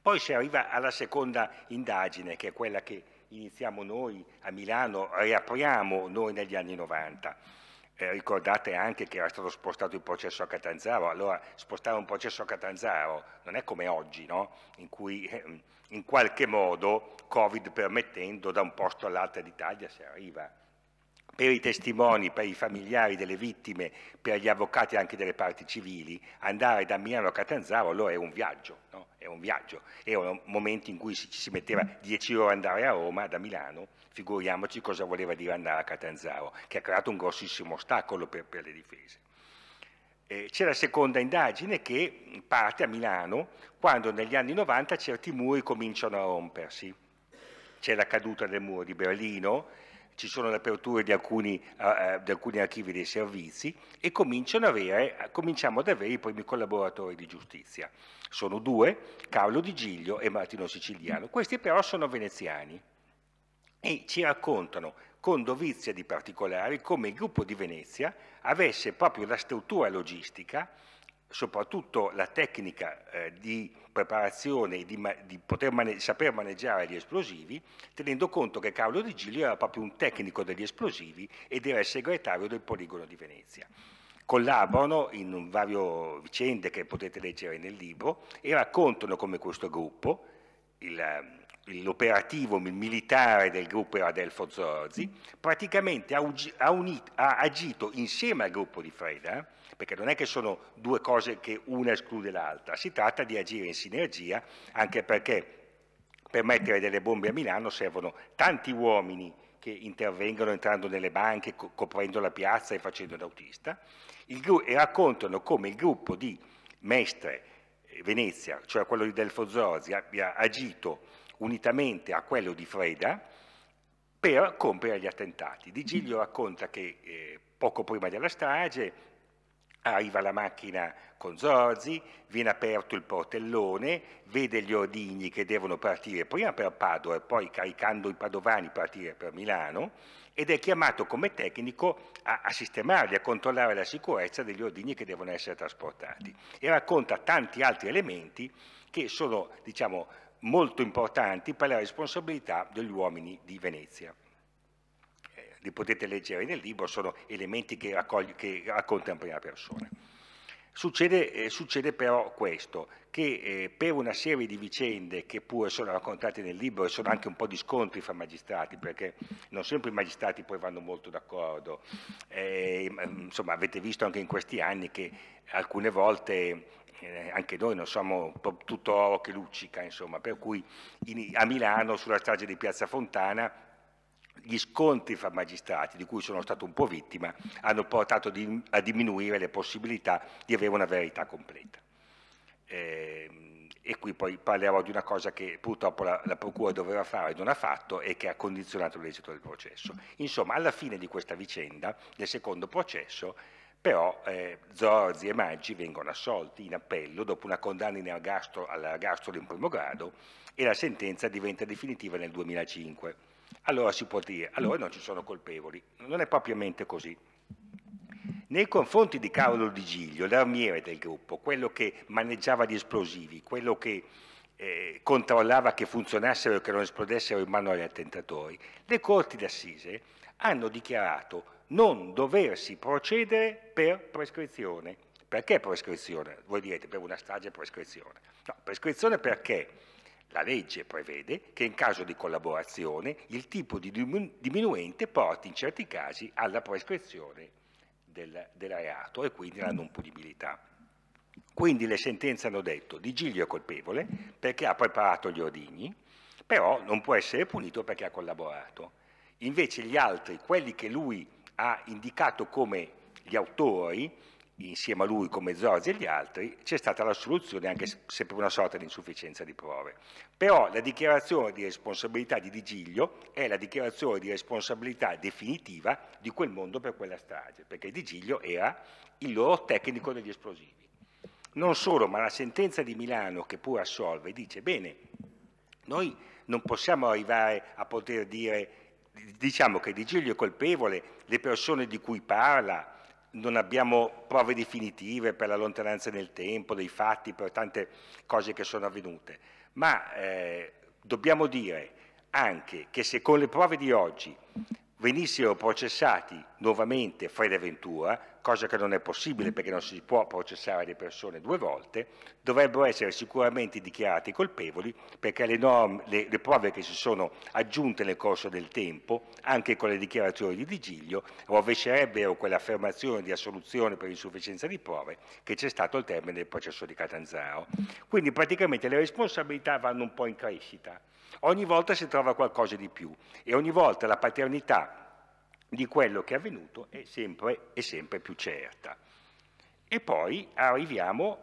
Poi si arriva alla seconda indagine, che è quella che iniziamo noi a Milano, riapriamo noi negli anni 90. Eh, ricordate anche che era stato spostato il processo a Catanzaro, allora spostare un processo a Catanzaro non è come oggi, no? in cui ehm, in qualche modo, Covid permettendo, da un posto all'altro d'Italia si arriva per i testimoni, per i familiari delle vittime, per gli avvocati anche delle parti civili, andare da Milano a Catanzaro allora è un viaggio, no? è un viaggio, era un momento in cui ci si metteva 10 ore ad andare a Roma da Milano, figuriamoci cosa voleva dire andare a Catanzaro, che ha creato un grossissimo ostacolo per, per le difese. Eh, c'è la seconda indagine che parte a Milano quando negli anni 90 certi muri cominciano a rompersi. C'è la caduta del muro di Berlino, ci sono le aperture di alcuni, uh, di alcuni archivi dei servizi e avere, cominciamo ad avere i primi collaboratori di giustizia. Sono due, Carlo Di Giglio e Martino Siciliano. Questi però sono veneziani e ci raccontano con dovizia di particolari come il gruppo di Venezia avesse proprio la struttura logistica soprattutto la tecnica eh, di preparazione e di, poter mane saper maneggiare gli esplosivi, tenendo conto che Carlo Di Giglio era proprio un tecnico degli esplosivi ed era il segretario del poligono di Venezia. Collaborano in varie vicende che potete leggere nel libro e raccontano come questo gruppo, il, l'operativo militare del gruppo era Adelfo Zorzi, praticamente ha, ha, unito, ha agito insieme al gruppo di Freda, perché non è che sono due cose che una esclude l'altra, si tratta di agire in sinergia, anche perché per mettere delle bombe a Milano servono tanti uomini che intervengono entrando nelle banche, coprendo la piazza e facendo l'autista, e raccontano come il gruppo di Mestre eh, Venezia, cioè quello di Delfo Zorzi, abbia agito unitamente a quello di Freda per compiere gli attentati. Di Giglio racconta che eh, poco prima della strage Arriva la macchina con Zorzi, viene aperto il portellone, vede gli ordigni che devono partire prima per Padova e poi caricando i padovani partire per Milano ed è chiamato come tecnico a, a sistemarli, a controllare la sicurezza degli ordigni che devono essere trasportati e racconta tanti altri elementi che sono diciamo, molto importanti per la responsabilità degli uomini di Venezia li potete leggere nel libro, sono elementi che, raccogli, che racconta in prima persona. Succede, eh, succede però questo, che eh, per una serie di vicende che pure sono raccontate nel libro e sono anche un po' di scontri fra magistrati, perché non sempre i magistrati poi vanno molto d'accordo, eh, mm, insomma avete visto anche in questi anni che alcune volte eh, anche noi non siamo tutto oro che luccica, insomma, per cui in, a Milano sulla strage di Piazza Fontana gli scontri fra magistrati, di cui sono stato un po' vittima, hanno portato di, a diminuire le possibilità di avere una verità completa. Eh, e qui poi parlerò di una cosa che purtroppo la, la Procura doveva fare e non ha fatto e che ha condizionato l'esito del processo. Insomma, alla fine di questa vicenda, del secondo processo, però eh, Zorzi e Maggi vengono assolti in appello dopo una condanna in ergastolo, all'ergastolo in primo grado e la sentenza diventa definitiva nel 2005 allora si può dire, allora non ci sono colpevoli. Non è propriamente così. Nei confronti di Carlo Di Giglio, l'armiere del gruppo, quello che maneggiava gli esplosivi, quello che eh, controllava che funzionassero e che non esplodessero in mano agli attentatori, le corti d'assise hanno dichiarato non doversi procedere per prescrizione. Perché prescrizione? Voi direte per una strage prescrizione. No, prescrizione perché? La legge prevede che in caso di collaborazione il tipo di diminuente porti in certi casi alla prescrizione del, del reato e quindi alla mm. non punibilità. Quindi le sentenze hanno detto Di Giglio è colpevole perché ha preparato gli ordigni, però non può essere punito perché ha collaborato. Invece gli altri, quelli che lui ha indicato come gli autori, insieme a lui come Zorzi e gli altri, c'è stata la soluzione, anche se per una sorta di insufficienza di prove. Però la dichiarazione di responsabilità di Digilio è la dichiarazione di responsabilità definitiva di quel mondo per quella strage, perché Digilio era il loro tecnico degli esplosivi. Non solo, ma la sentenza di Milano, che pure assolve, dice, bene, noi non possiamo arrivare a poter dire, diciamo che Digilio è colpevole, le persone di cui parla, non abbiamo prove definitive per la lontananza nel tempo, dei fatti, per tante cose che sono avvenute, ma eh, dobbiamo dire anche che se con le prove di oggi venissero processati nuovamente Ventura, cosa che non è possibile mm. perché non si può processare le persone due volte, dovrebbero essere sicuramente dichiarati colpevoli perché le, norme, le, le prove che si sono aggiunte nel corso del tempo, anche con le dichiarazioni di Digilio, rovescerebbero quell'affermazione di assoluzione per insufficienza di prove che c'è stato al termine del processo di Catanzaro. Quindi praticamente le responsabilità vanno un po' in crescita. Ogni volta si trova qualcosa di più e ogni volta la paternità di quello che è avvenuto è sempre, è sempre più certa. E poi arriviamo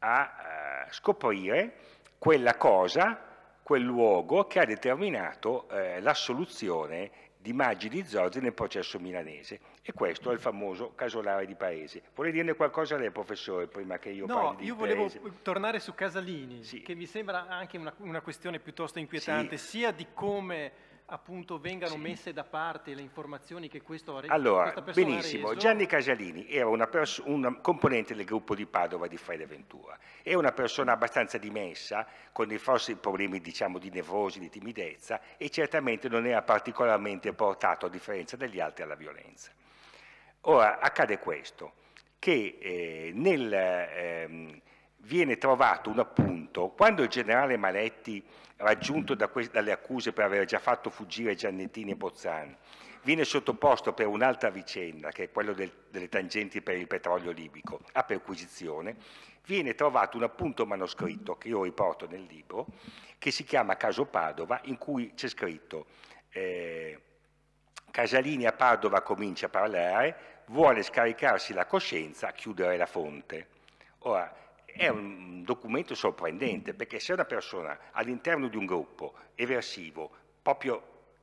a, a eh, scoprire quella cosa, quel luogo che ha determinato eh, l'assoluzione di Maggi di Zorzi nel processo milanese. E questo è il famoso casolare di Paese. Vuole dirne qualcosa lei, professore, prima che io no, parli di No, io volevo paese. tornare su Casalini, sì. che mi sembra anche una, una questione piuttosto inquietante, sì. sia di come appunto vengano sì. messe da parte le informazioni che questo ha reso. Allora, benissimo, reso. Gianni Casalini era una, una, componente del gruppo di Padova di Fede Ventura, è una persona abbastanza dimessa, con dei forti problemi diciamo di nevrosi, di timidezza e certamente non era particolarmente portato, a differenza degli altri, alla violenza. Ora accade questo, che eh, nel, ehm, viene trovato un appunto, quando il generale Maletti, raggiunto da dalle accuse per aver già fatto fuggire Giannettini e Bozzani, viene sottoposto per un'altra vicenda, che è quella del, delle tangenti per il petrolio libico, a perquisizione, viene trovato un appunto manoscritto, che io riporto nel libro, che si chiama Caso Padova, in cui c'è scritto eh, Casalini a Padova comincia a parlare, vuole scaricarsi la coscienza, chiudere la fonte. Ora, è un documento sorprendente perché se una persona all'interno di un gruppo eversivo, proprio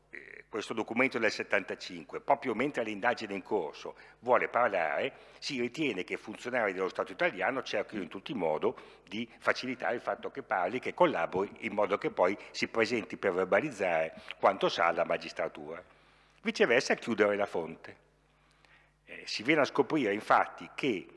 eh, questo documento del 75, proprio mentre l'indagine è in corso, vuole parlare, si ritiene che funzionari dello Stato italiano cerchino in tutti i modi di facilitare il fatto che parli, che collabori, in modo che poi si presenti per verbalizzare quanto sa la magistratura. Viceversa, chiudere la fonte. Eh, si viene a scoprire infatti che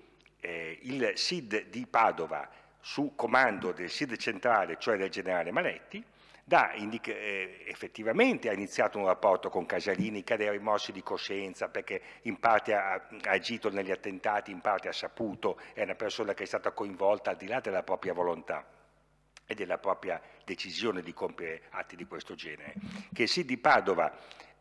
eh, il SID di Padova, su comando del SID centrale, cioè del generale Manetti, da, eh, effettivamente ha iniziato un rapporto con Casalini che aveva rimossi di coscienza perché in parte ha, ha, agito negli attentati, in parte ha saputo, è una persona che è stata coinvolta al di là della propria volontà e della propria decisione di compiere atti di questo genere. Che sì di Padova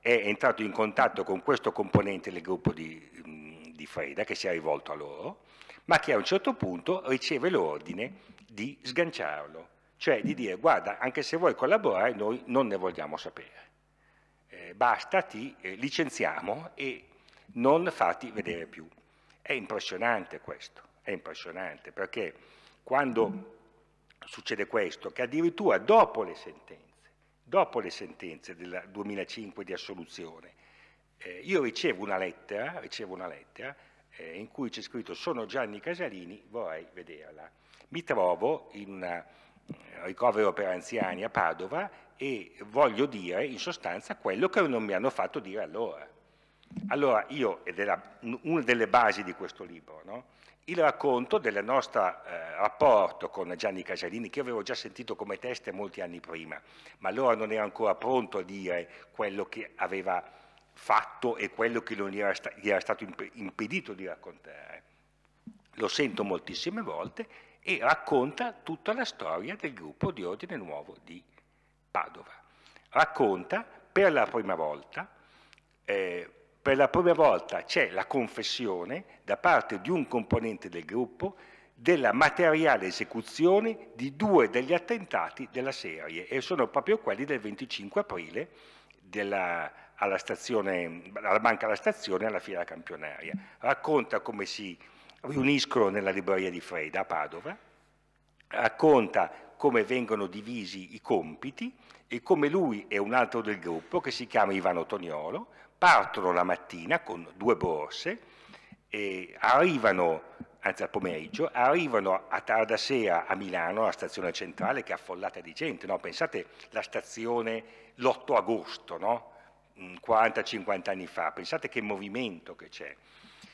è entrato in contatto con questo componente del gruppo di, mm, di Freda, che si è rivolto a loro, ma che a un certo punto riceve l'ordine di sganciarlo, cioè di dire guarda, anche se vuoi collaborare noi non ne vogliamo sapere, eh, basta, ti eh, licenziamo e non fatti vedere più. È impressionante questo, è impressionante, perché quando succede questo, che addirittura dopo le sentenze, dopo le sentenze del 2005 di assoluzione, eh, io ricevo una lettera, ricevo una lettera eh, in cui c'è scritto sono Gianni Casalini, vorrei vederla. Mi trovo in un eh, ricovero per anziani a Padova e voglio dire in sostanza quello che non mi hanno fatto dire allora. Allora io, ed è la, una delle basi di questo libro, no? il racconto del nostro eh, rapporto con Gianni Casalini, che avevo già sentito come teste molti anni prima, ma allora non era ancora pronto a dire quello che aveva fatto e quello che non gli era, sta gli era stato imp impedito di raccontare. Lo sento moltissime volte e racconta tutta la storia del gruppo di ordine nuovo di Padova. Racconta per la prima volta eh, per la prima volta c'è la confessione da parte di un componente del gruppo della materiale esecuzione di due degli attentati della serie e sono proprio quelli del 25 aprile della, alla, stazione, alla banca alla stazione alla fiera campionaria. Racconta come si riuniscono nella libreria di Freda a Padova, racconta come vengono divisi i compiti e come lui e un altro del gruppo che si chiama Ivano Toniolo partono la mattina con due borse e arrivano, anzi al pomeriggio, arrivano a tarda sera a Milano, alla stazione centrale che è affollata di gente. No? Pensate la stazione l'8 agosto, no? 40-50 mm, anni fa, pensate che movimento che c'è.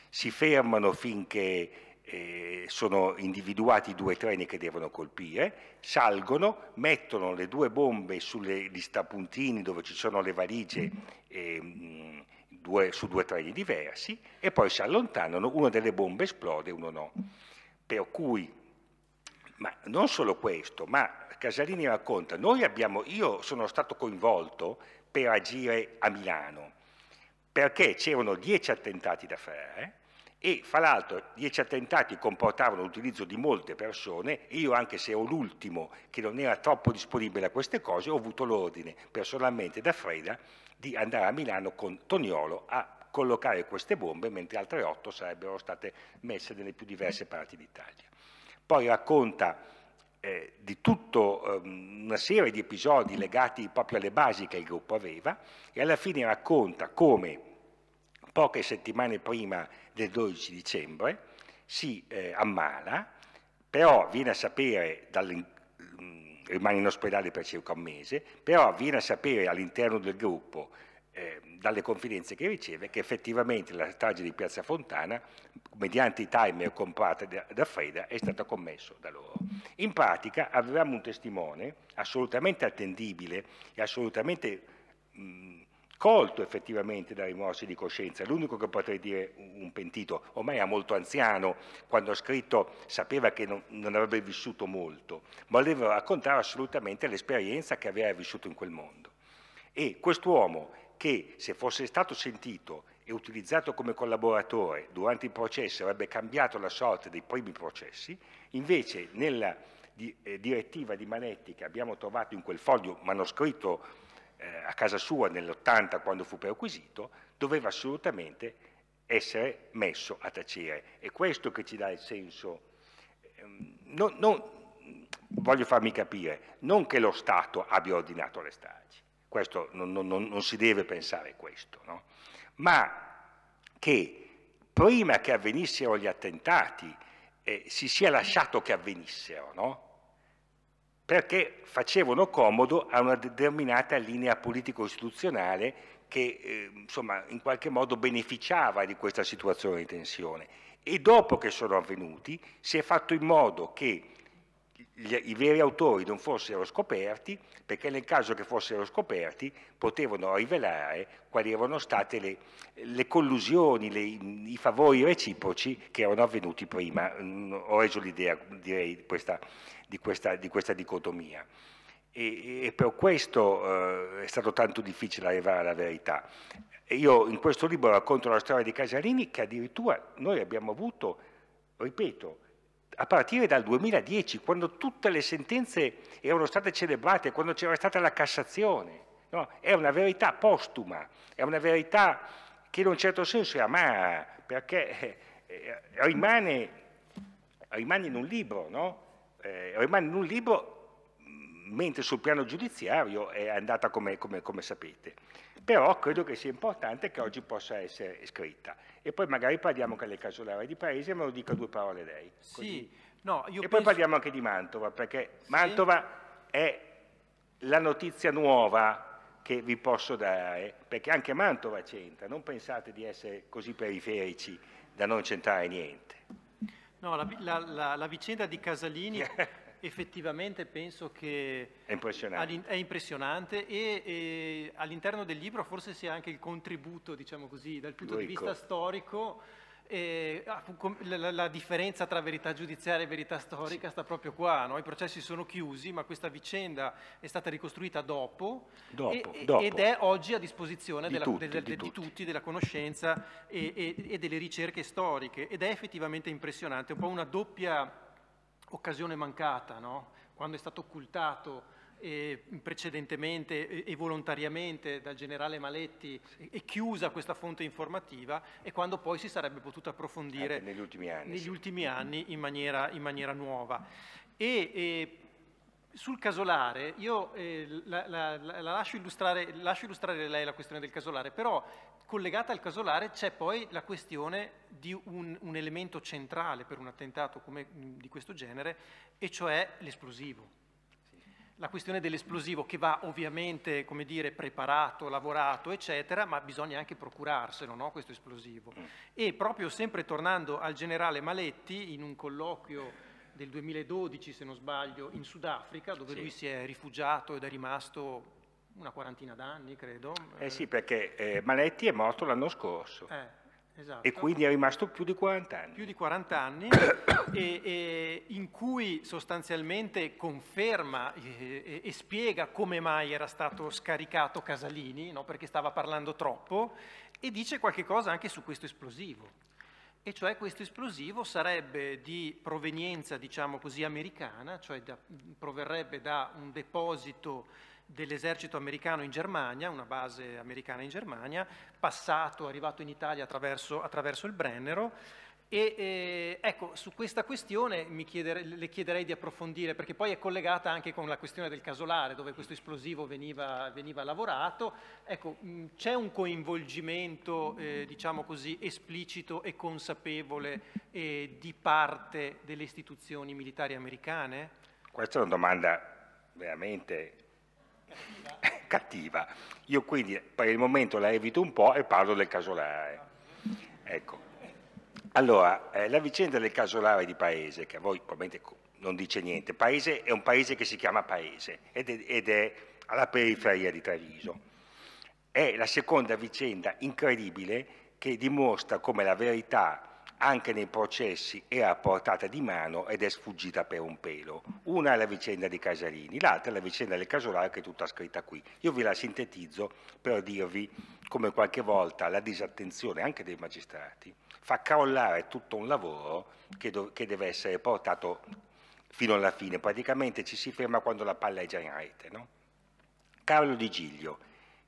Si fermano finché eh, sono individuati due treni che devono colpire, salgono, mettono le due bombe sugli stapuntini dove ci sono le valigie eh, due, su due treni diversi e poi si allontanano, una delle bombe esplode, uno no. Per cui, ma non solo questo, ma Casalini racconta, abbiamo, io sono stato coinvolto per agire a Milano, perché c'erano dieci attentati da fare, e fra l'altro dieci attentati comportavano l'utilizzo di molte persone e io anche se ero l'ultimo che non era troppo disponibile a queste cose ho avuto l'ordine personalmente da Freda di andare a Milano con Toniolo a collocare queste bombe mentre altre otto sarebbero state messe nelle più diverse parti d'Italia. Poi racconta eh, di tutta um, ehm, una serie di episodi legati proprio alle basi che il gruppo aveva e alla fine racconta come poche settimane prima del 12 dicembre, si eh, ammala, però viene a sapere, mm, rimane in ospedale per circa un mese, però viene a sapere all'interno del gruppo eh, dalle confidenze che riceve che effettivamente la strage di Piazza Fontana, mediante i timer comprati da, da Freda, è stata commessa da loro. In pratica avevamo un testimone assolutamente attendibile e assolutamente mh, mm, colto effettivamente da rimorsi di coscienza. L'unico che potrei dire un pentito, ormai era molto anziano, quando ha scritto sapeva che non, non avrebbe vissuto molto, ma voleva raccontare assolutamente l'esperienza che aveva vissuto in quel mondo. E quest'uomo che se fosse stato sentito e utilizzato come collaboratore durante il processo avrebbe cambiato la sorte dei primi processi, invece nella eh, direttiva di Manetti che abbiamo trovato in quel foglio manoscritto eh, a casa sua nell'80 quando fu perquisito, doveva assolutamente essere messo a tacere. È questo che ci dà il senso. Non, ehm, non, voglio farmi capire, non che lo Stato abbia ordinato arrestarci, questo, non, non, si deve pensare questo, no? ma che prima che avvenissero gli attentati eh, si sia lasciato che avvenissero, no? perché facevano comodo a una determinata linea politico-istituzionale che eh, insomma, in qualche modo beneficiava di questa situazione di tensione. E dopo che sono avvenuti si è fatto in modo che gli, i veri autori non fossero scoperti, perché nel caso che fossero scoperti potevano rivelare quali erano state le, le collusioni, le, i favori reciproci che erano avvenuti prima. Mm, ho reso l'idea, direi, di questa, di questa, di questa dicotomia. E, e, per questo eh, è stato tanto difficile arrivare alla verità. io in questo libro racconto la storia di Casalini che addirittura noi abbiamo avuto, ripeto, a partire dal 2010, quando tutte le sentenze erano state celebrate, quando c'era stata la Cassazione. No? È una verità postuma, è una verità che in un certo senso è amara, perché eh, eh, rimane, rimane in un libro, no? eh, rimane in un libro mentre sul piano giudiziario è andata come, come, come, sapete. Però credo che sia importante che oggi possa essere scritta. E poi magari parliamo anche alle casolare di Paese, ma lo dica due parole lei. Sì, no, e penso... poi parliamo anche di Mantova, perché Mantova sì. è la notizia nuova che vi posso dare, perché anche Mantova c'entra, non pensate di essere così periferici da non c'entrare niente. No, la, la, la, la vicenda di Casalini effettivamente penso che è impressionante, è impressionante e, e all'interno del libro forse sia anche il contributo, diciamo così, dal punto Luico. di vista storico. Eh, la, la, differenza tra verità giudiziaria e verità storica sì. sta proprio qua, no? i processi sono chiusi ma questa vicenda è stata ricostruita dopo, dopo, e, dopo. ed è oggi a disposizione di, della, tutti, della, di, tutti. di tutti, della conoscenza e, e, e delle ricerche storiche ed è effettivamente impressionante, è un po' una doppia occasione mancata, no? quando è stato occultato eh, precedentemente e, e volontariamente dal generale Maletti e, e, chiusa questa fonte informativa e quando poi si sarebbe potuto approfondire negli ultimi anni, negli sì. ultimi anni in, maniera, in, maniera, nuova. E, sul casolare, io eh, la, la, la lascio, illustrare, lascio, illustrare, lei la questione del casolare, però collegata al casolare c'è poi la questione di un, un elemento centrale per un attentato come, mm, di questo genere, e cioè l'esplosivo. La questione dell'esplosivo che va ovviamente, come dire, preparato, lavorato, eccetera, ma bisogna anche procurarselo, no, questo esplosivo. E proprio sempre tornando al generale Maletti, in un colloquio del 2012, se non sbaglio, in Sudafrica, dove sì. lui si è rifugiato ed è rimasto una quarantina d'anni, credo. Eh sì, perché eh, Maletti è morto l'anno scorso. Eh. Esatto. E quindi è rimasto più di 40 anni. Più di 40 anni, e, e in cui sostanzialmente conferma eh, e, e, spiega come mai era stato scaricato Casalini, no? perché stava parlando troppo, e dice qualche cosa anche su questo esplosivo e cioè questo esplosivo sarebbe di provenienza, diciamo così, americana, cioè da, proverrebbe da un deposito dell'esercito americano in Germania, una base americana in Germania, passato, arrivato in Italia attraverso, attraverso il Brennero, e eh, ecco, su questa questione chiedere, le chiederei di approfondire, perché poi è collegata anche con la questione del casolare, dove questo esplosivo veniva, veniva lavorato. Ecco, mm, c'è un coinvolgimento, eh, diciamo così, esplicito e consapevole eh, di parte delle istituzioni militari americane? Questa è una domanda veramente cattiva. cattiva. Io quindi per il momento la evito un po' e parlo del casolare. Ecco allora, eh, la vicenda del casolare di Paese, che a voi probabilmente non dice niente, Paese è un paese che si chiama Paese ed è, ed è alla periferia di Treviso. È la seconda vicenda incredibile che dimostra come la verità anche nei processi era a portata di mano ed è sfuggita per un pelo. Una è la vicenda di Casalini, l'altra è la vicenda del Casolare che è tutta scritta qui. Io ve la sintetizzo per dirvi come qualche volta la disattenzione anche dei magistrati fa crollare tutto un lavoro che, che deve essere portato fino alla fine, praticamente ci si ferma quando la palla è già in rete. No? Carlo Di Giglio,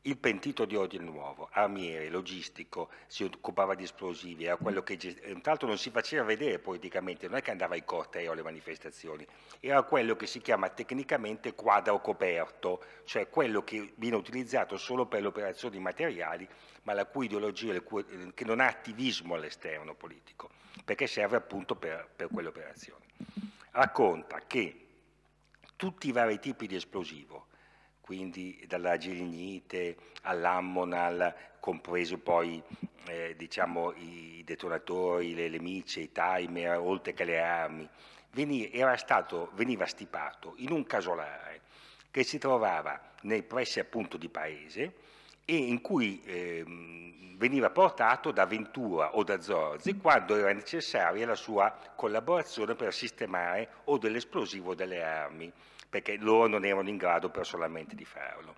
il pentito di Odio Nuovo, armiere, logistico, si occupava di esplosivi, era quello che tra l'altro non si faceva vedere politicamente, non è che andava in cortei o alle manifestazioni, era quello che si chiama tecnicamente quadro coperto, cioè quello che viene utilizzato solo per le operazioni materiali ma la cui ideologia, cui, eh, che non ha attivismo all'esterno politico, perché serve appunto per, per quelle operazioni. Racconta che tutti i vari tipi di esplosivo, quindi dalla girignite all'ammonal, compreso poi eh, diciamo, i detonatori, le, le mice, i timer, oltre che le armi, veniva, stato, veniva stipato in un casolare che si trovava nei pressi appunto di paese, e in cui eh, veniva portato da Ventura o da Zorzi mm. quando era necessaria la sua collaborazione per sistemare o dell'esplosivo o delle armi, perché loro non erano in grado personalmente di farlo.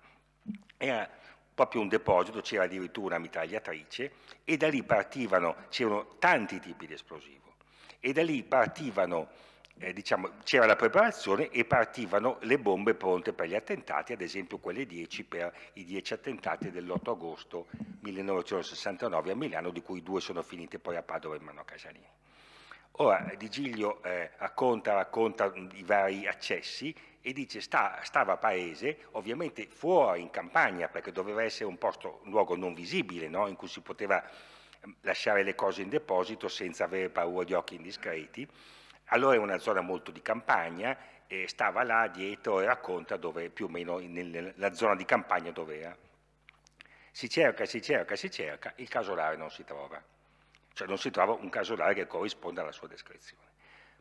Era proprio un deposito, c'era addirittura una mitragliatrice e da lì partivano, c'erano tanti tipi di esplosivo, e da lì partivano eh, diciamo, c'era la preparazione e partivano le bombe pronte per gli attentati, ad esempio quelle 10 per i 10 attentati dell'8 agosto 1969 a Milano, di cui due sono finite poi a Padova in mano a Casalini. Ora, Digilio eh, racconta, racconta mm, i vari accessi e dice sta, stava a Paese, ovviamente fuori in campagna, perché doveva essere un posto, un luogo non visibile, no? in cui si poteva mm, lasciare le cose in deposito senza avere paura di occhi indiscreti, allora è una zona molto di campagna e stava là dietro e racconta dove più o meno nella zona di campagna dove era. Si cerca, si cerca, si cerca, il casolare non si trova. Cioè non si trova un casolare che corrisponda alla sua descrizione.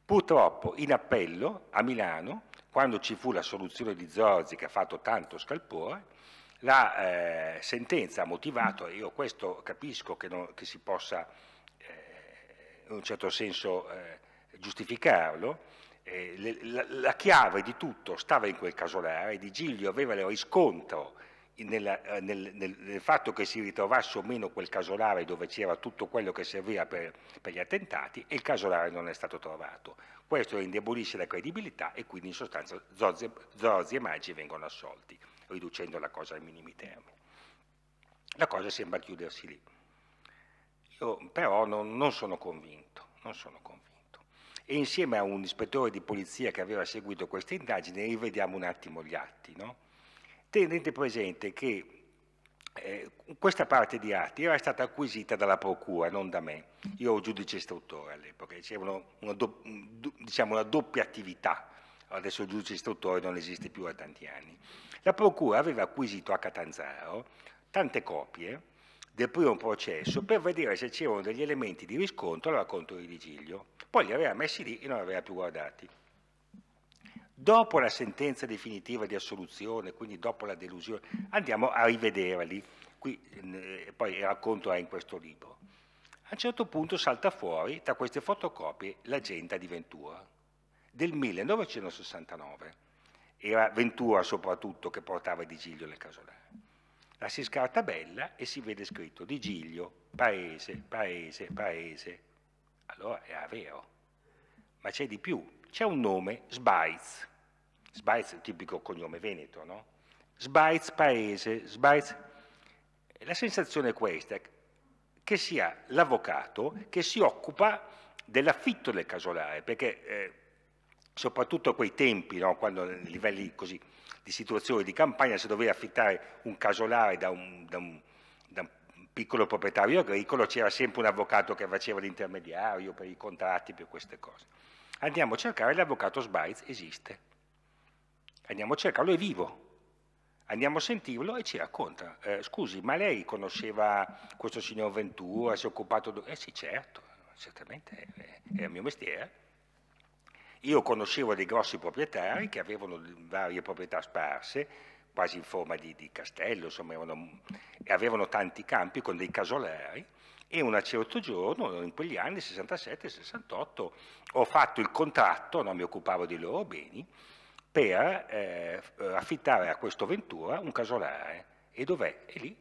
Purtroppo in appello a Milano, quando ci fu la soluzione di Zorzi che ha fatto tanto scalpore, la eh, sentenza ha motivato, e io questo capisco che, non, che si possa eh, in un certo senso eh, giustificarlo, eh, la, la, chiave di tutto stava in quel casolare, Di Giglio aveva il riscontro nella, eh, nel, nel, nel, fatto che si ritrovasse o meno quel casolare dove c'era tutto quello che serviva per, per, gli attentati e il casolare non è stato trovato. Questo indebolisce la credibilità e quindi in sostanza Zorzi, Zorzi e Maggi vengono assolti, riducendo la cosa ai minimi termini. La cosa sembra chiudersi lì. Io però non, non sono convinto, non sono convinto e insieme a un ispettore di polizia che aveva seguito questa indagine rivediamo un attimo gli atti, no? tenete presente che eh, questa parte di atti era stata acquisita dalla procura, non da me. Io ero giudice istruttore all'epoca, c'era do, diciamo una doppia attività. Adesso il giudice istruttore non esiste più da tanti anni. La procura aveva acquisito a Catanzaro tante copie del primo processo per vedere se c'erano degli elementi di riscontro al racconto di Virgilio. Poi li aveva messi lì e non li aveva più guardati. Dopo la sentenza definitiva di assoluzione, quindi dopo la delusione, andiamo a rivederli. Qui, mm, eh, poi il racconto è in questo libro. A un certo punto salta fuori, da queste fotocopie, l'agenda di Ventura del 1969. Era Ventura soprattutto che portava Di nel casolare. La si scarta bella e si vede scritto di Giglio, paese, paese, paese. Allora è vero. Ma c'è di più, c'è un nome, Sbaiz. Sbaiz è un tipico cognome veneto, no? Sbaiz paese, Sbaiz... La sensazione è questa, che sia l'avvocato che si occupa dell'affitto del casolare, perché eh, soprattutto a quei tempi, no, quando livelli così di situazioni di campagna se dovevi affittare un casolare da un, da un, da un piccolo proprietario agricolo c'era sempre un avvocato che faceva l'intermediario per i contratti, per queste cose. Andiamo a cercare l'avvocato Sbaiz, esiste. Andiamo a cercarlo, è vivo. Andiamo a sentirlo e ci racconta. Eh, scusi, ma lei conosceva questo signor Ventura, si è occupato... Eh sì, certo, certamente, eh, è, il mio mestiere. Io conoscevo dei grossi proprietari che avevano varie proprietà sparse, quasi in forma di, di castello, insomma, erano, avevano tanti campi con dei casolari e un certo giorno, in quegli anni 67-68, ho fatto il contratto, non mi occupavo dei loro beni, per eh, affittare a questo Ventura un casolare. E dov'è? È lì.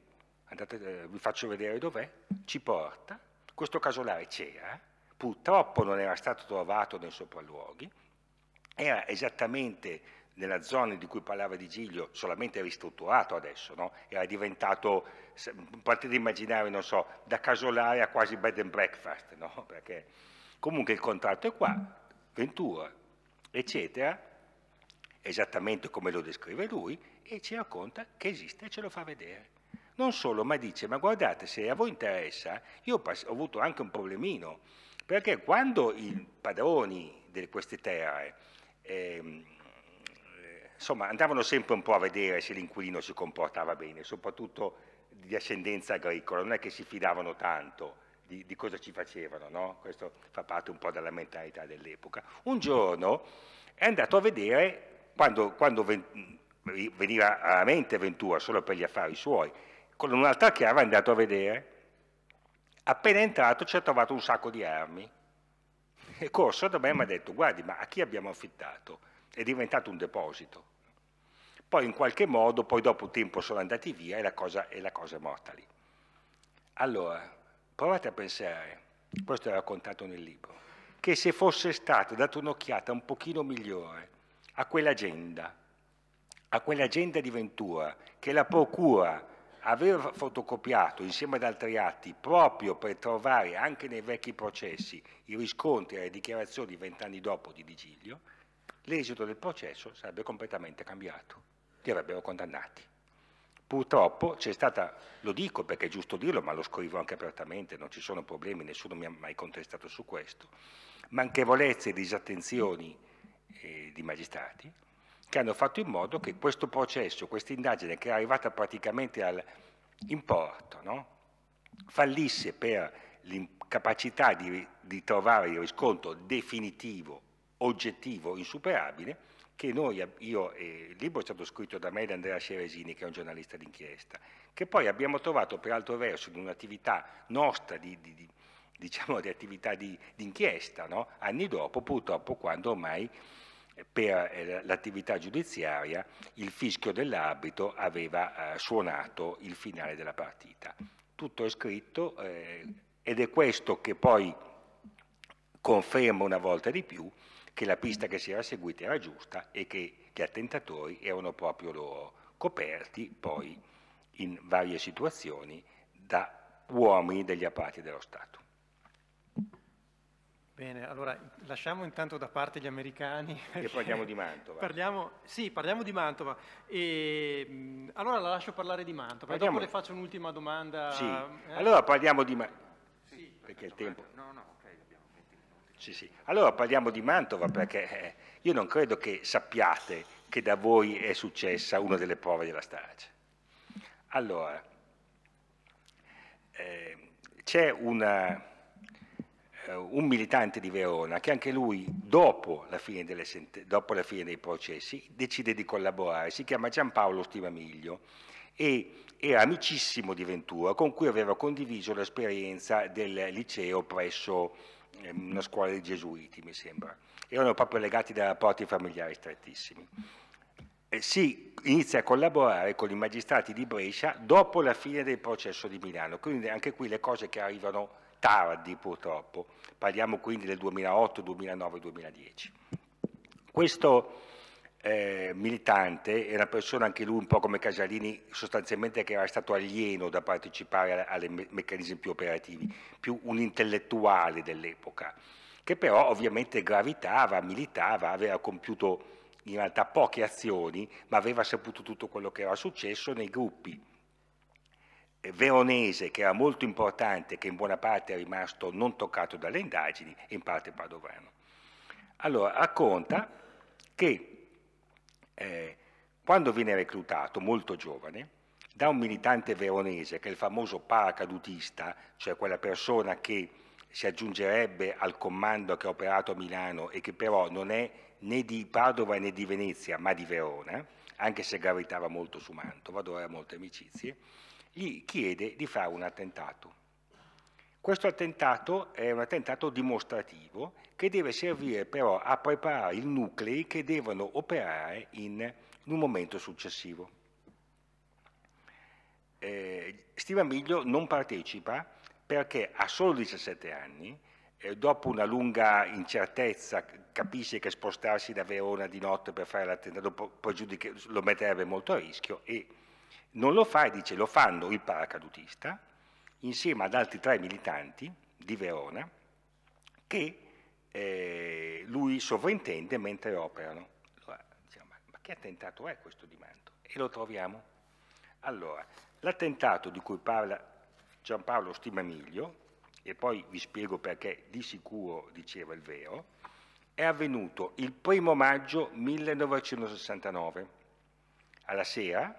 Andate, eh, vi faccio vedere dov'è. Ci porta. Questo casolare c'era purtroppo non era stato trovato nei sopralluoghi, era esattamente nella zona di cui parlava Di Giglio, solamente ristrutturato adesso, no? era diventato, potete immaginare, non so, da casolare a quasi bed and breakfast, no? Perché comunque il contratto è qua, Ventura, eccetera, esattamente come lo descrive lui, e ci racconta che esiste e ce lo fa vedere. Non solo, ma dice, ma guardate, se a voi interessa, io ho avuto anche un problemino, perché quando i padroni di queste terre eh, insomma, andavano sempre un po' a vedere se l'inquilino si comportava bene, soprattutto di ascendenza agricola, non è che si fidavano tanto di, di cosa ci facevano, no? questo fa parte un po' della mentalità dell'epoca. Un giorno è andato a vedere, quando, quando ven veniva alla mente Ventura solo per gli affari suoi, con un'altra chiave è andato a vedere Appena entrato ci ha trovato un sacco di armi. E corso da me mi ha detto, guardi, ma a chi abbiamo affittato? È diventato un deposito. Poi in qualche modo, poi dopo un tempo sono andati via e la cosa, e la cosa è morta lì. Allora, provate a pensare, questo è raccontato nel libro, che se fosse stato dato un'occhiata un pochino migliore a quell'agenda, a quell'agenda di Ventura, che la procura aveva fotocopiato insieme ad altri atti proprio per trovare anche nei vecchi processi i riscontri e le dichiarazioni vent'anni dopo di Digilio, l'esito del processo sarebbe completamente cambiato, li avrebbero condannati. Purtroppo c'è stata, lo dico perché è giusto dirlo, ma lo scrivo anche apertamente, non ci sono problemi, nessuno mi ha mai contestato su questo, manchevolezze e disattenzioni eh, di magistrati, che hanno fatto in modo che questo processo, questa indagine che è arrivata praticamente all'importo, no? fallisse per l'incapacità di, di trovare il riscontro definitivo, oggettivo, insuperabile, che noi, io, eh, il libro è stato scritto da me e da Andrea Ceresini, che è un giornalista d'inchiesta, che poi abbiamo trovato per altro verso in un'attività nostra di, di, di, diciamo, di attività di, inchiesta, no? anni dopo purtroppo quando ormai per eh, l'attività giudiziaria il fischio dell'abito aveva eh, suonato il finale della partita. Tutto è scritto eh, ed è questo che poi conferma una volta di più che la pista che si era seguita era giusta e che gli attentatori erano proprio loro, coperti poi in varie situazioni da uomini degli apparati dello Stato. Bene, allora lasciamo intanto da parte gli americani. E parliamo di Mantova. parliamo, sì, parliamo di Mantova. E, mm, allora la lascio parlare di Mantova, parliamo... dopo le faccio un'ultima domanda. Sì, eh? allora parliamo di Mantova. Sì, perché il tempo... No, no, ok, abbiamo 20 minuti. Sì, sì. Allora parliamo di Mantova perché eh, io non credo che sappiate che da voi è successa una delle prove della strage. Allora, eh, c'è una eh, un militante di Verona che anche lui, dopo la, sente, dopo la, fine dei processi, decide di collaborare. Si chiama Giampaolo Stivamiglio e era amicissimo di Ventura, con cui aveva condiviso l'esperienza del liceo presso ehm, una scuola dei gesuiti, mi sembra. Erano proprio legati da rapporti familiari strettissimi. Eh, si inizia a collaborare con i magistrati di Brescia dopo la fine del processo di Milano, quindi anche qui le cose che arrivano tardi purtroppo, parliamo quindi del 2008, 2009, 2010. Questo eh, militante era una persona anche lui un po' come Casalini sostanzialmente che era stato alieno da partecipare ai meccanismi più operativi, più un intellettuale dell'epoca, che però ovviamente gravitava, militava, aveva compiuto in realtà poche azioni, ma aveva saputo tutto quello che era successo nei gruppi eh, veronese che era molto importante, che in buona parte è rimasto non toccato dalle indagini, in parte padovano. Allora, racconta che eh, quando viene reclutato, molto giovane, da un militante veronese, che è il famoso paracadutista, cioè quella persona che si aggiungerebbe al comando che ha operato a Milano e che però non è né di Padova né di Venezia, ma di Verona, anche se gravitava molto su Mantova, dove aveva molte amicizie, gli chiede di fare un attentato. Questo attentato è un attentato dimostrativo che deve servire però a preparare i nuclei che devono operare in, in un momento successivo. Eh, Stivamiglio non partecipa perché ha solo 17 anni, eh, dopo una lunga incertezza capisce che spostarsi da Verona di notte per fare l'attentato lo metterebbe molto a rischio e non lo fa e dice lo fanno il paracadutista insieme ad altri tre militanti di Verona che eh, lui sovrintende mentre operano. Allora, diciamo, ma che attentato è questo di Manto? E lo troviamo. Allora, l'attentato di cui parla Giampaolo Stimamiglio, e poi vi spiego perché di sicuro diceva il vero, è avvenuto il primo maggio 1969, alla sera,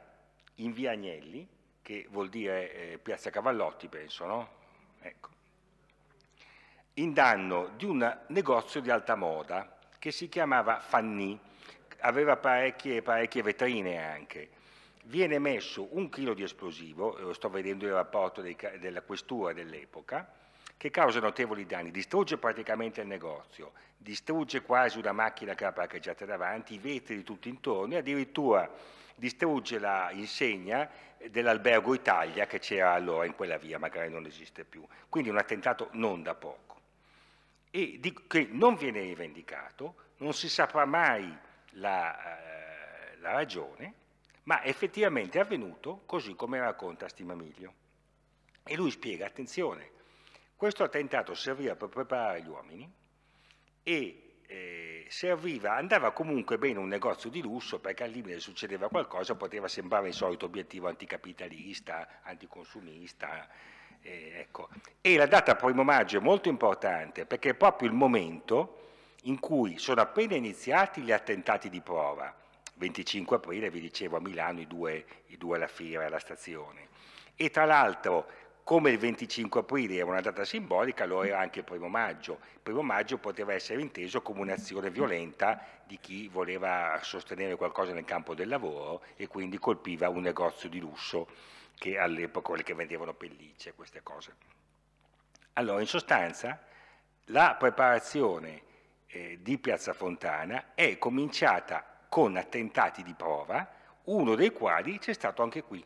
in via Agnelli, che vuol dire eh, piazza Cavallotti, penso, no? Ecco. In danno di un negozio di alta moda che si chiamava Fanny, aveva parecchie, parecchie vetrine anche. Viene messo un chilo di esplosivo, lo sto vedendo il rapporto dei, della questura dell'epoca, che causa notevoli danni, distrugge praticamente il negozio, distrugge quasi una macchina che era parcheggiata davanti, i vetri di tutti intorno e addirittura distrugge la insegna dell'albergo Italia che c'era allora in quella via, magari non esiste più. Quindi un attentato non da poco. E di, che non viene rivendicato, non si saprà mai la, eh, la ragione, ma effettivamente è avvenuto così come racconta Stimamiglio. E lui spiega, attenzione, questo attentato serviva per preparare gli uomini e eh, serviva, andava comunque bene un negozio di lusso perché al limite succedeva qualcosa, poteva sembrare il solito obiettivo anticapitalista, anticonsumista. Eh, ecco. E la data primo maggio è molto importante perché è proprio il momento in cui sono appena iniziati gli attentati di prova. 25 aprile, vi dicevo, a Milano i due, i due alla fiera e alla stazione. E tra l'altro come il 25 aprile era una data simbolica, lo era anche il primo maggio. Il primo maggio poteva essere inteso come un'azione violenta di chi voleva sostenere qualcosa nel campo del lavoro e quindi colpiva un negozio di lusso che all'epoca quelli che vendevano pellicce, queste cose. Allora, in sostanza, la preparazione eh, di Piazza Fontana è cominciata con attentati di prova, uno dei quali c'è stato anche qui,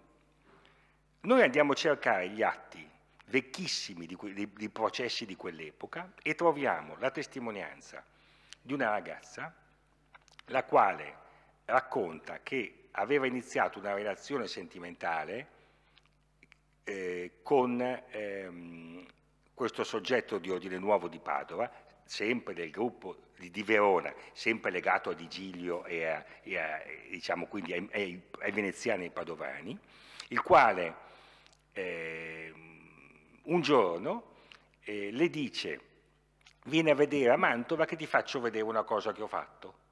noi andiamo a cercare gli atti vecchissimi di, di, di processi di quell'epoca e troviamo la testimonianza di una ragazza la quale racconta che aveva iniziato una relazione sentimentale eh, con ehm, questo soggetto di ordine nuovo di Padova, sempre del gruppo di, di Verona, sempre legato a Digilio e, a, e a, diciamo quindi ai, ai, ai veneziani e ai padovani, il quale eh, un giorno eh, le dice vieni a vedere a Mantova che ti faccio vedere una cosa che ho fatto.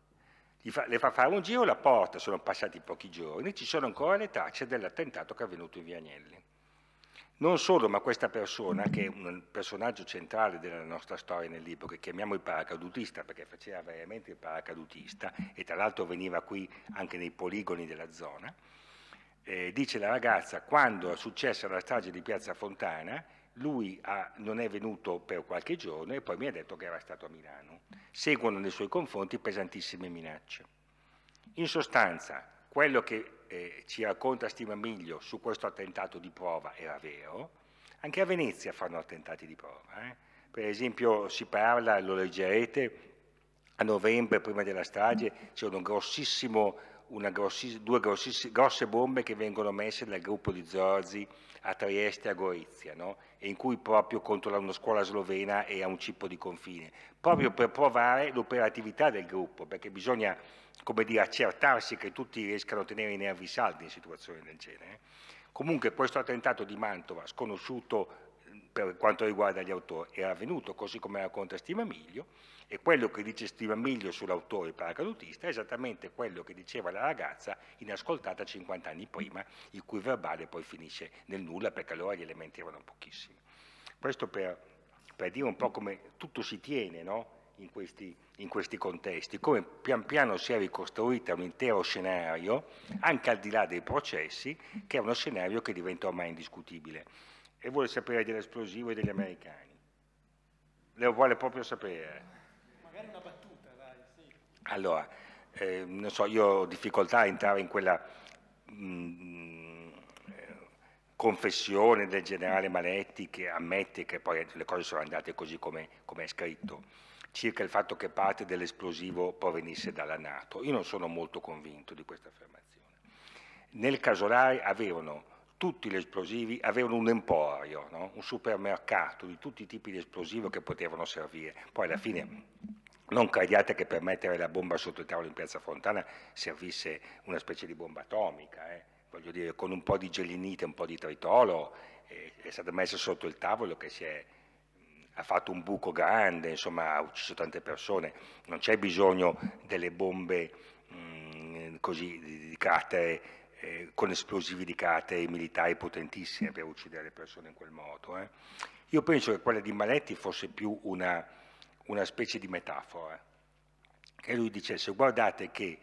Fa, le fa fare un giro, la porta, sono passati pochi giorni, ci sono ancora le tracce dell'attentato che è avvenuto in Vianelli. Non solo, ma questa persona, che è un personaggio centrale della nostra storia nel libro, che chiamiamo il paracadutista, perché faceva veramente il paracadutista, e tra l'altro veniva qui anche nei poligoni della zona, eh, dice la ragazza, quando è successa la strage di Piazza Fontana, lui ha, non è venuto per qualche giorno e poi mi ha detto che era stato a Milano. Seguono nei suoi confronti pesantissime minacce. In sostanza, quello che eh, ci racconta Stima Miglio su questo attentato di prova era vero, anche a Venezia fanno attentati di prova. Eh? Per esempio si parla, lo leggerete, a novembre prima della strage c'era un grossissimo grossi, due grossi, grosse bombe che vengono messe dal gruppo di Zorzi a Trieste e a Gorizia, no? e in cui proprio contro una scuola slovena e a un cippo di confine, proprio per provare l'operatività del gruppo, perché bisogna come dire, accertarsi che tutti riescano a tenere i nervi saldi in situazioni del genere. Comunque questo attentato di Mantova, sconosciuto per quanto riguarda gli autori. Era avvenuto così come racconta Stivamiglio e quello che dice Stivamiglio sull'autore paracadutista è esattamente quello che diceva la ragazza inascoltata 50 anni prima, il cui verbale poi finisce nel nulla perché allora gli elementi erano pochissimi. Questo per, per dire un po' come tutto si tiene no? in, questi, in questi contesti, come pian piano si è ricostruita un intero scenario, anche al di là dei processi, che è uno scenario che diventa ormai indiscutibile e vuole sapere dell'esplosivo e degli americani. Le vuole proprio sapere. Magari una battuta, dai, sì. Allora, eh, non so, io ho difficoltà a entrare in quella mh, mm, confessione del generale Maletti che ammette che poi le cose sono andate così come, come è scritto, circa il fatto che parte dell'esplosivo provenisse dalla Nato. Io non sono molto convinto di questa affermazione. Nel casolare avevano tutti gli esplosivi avevano un emporio, no? un supermercato di tutti i tipi di esplosivo che potevano servire. Poi alla fine non crediate che per mettere la bomba sotto il tavolo in Piazza Fontana servisse una specie di bomba atomica, eh? voglio dire, con un po' di gelinite, un po' di tritolo, eh, è stata messa sotto il tavolo che si è ha fatto un buco grande, insomma ha ucciso tante persone, non c'è bisogno delle bombe mh, mm, così di, di carattere eh, con esplosivi di carte militari potentissime per uccidere le persone in quel modo. Eh. Io penso che quella di Maletti fosse più una, una specie di metafora, che lui dicesse guardate che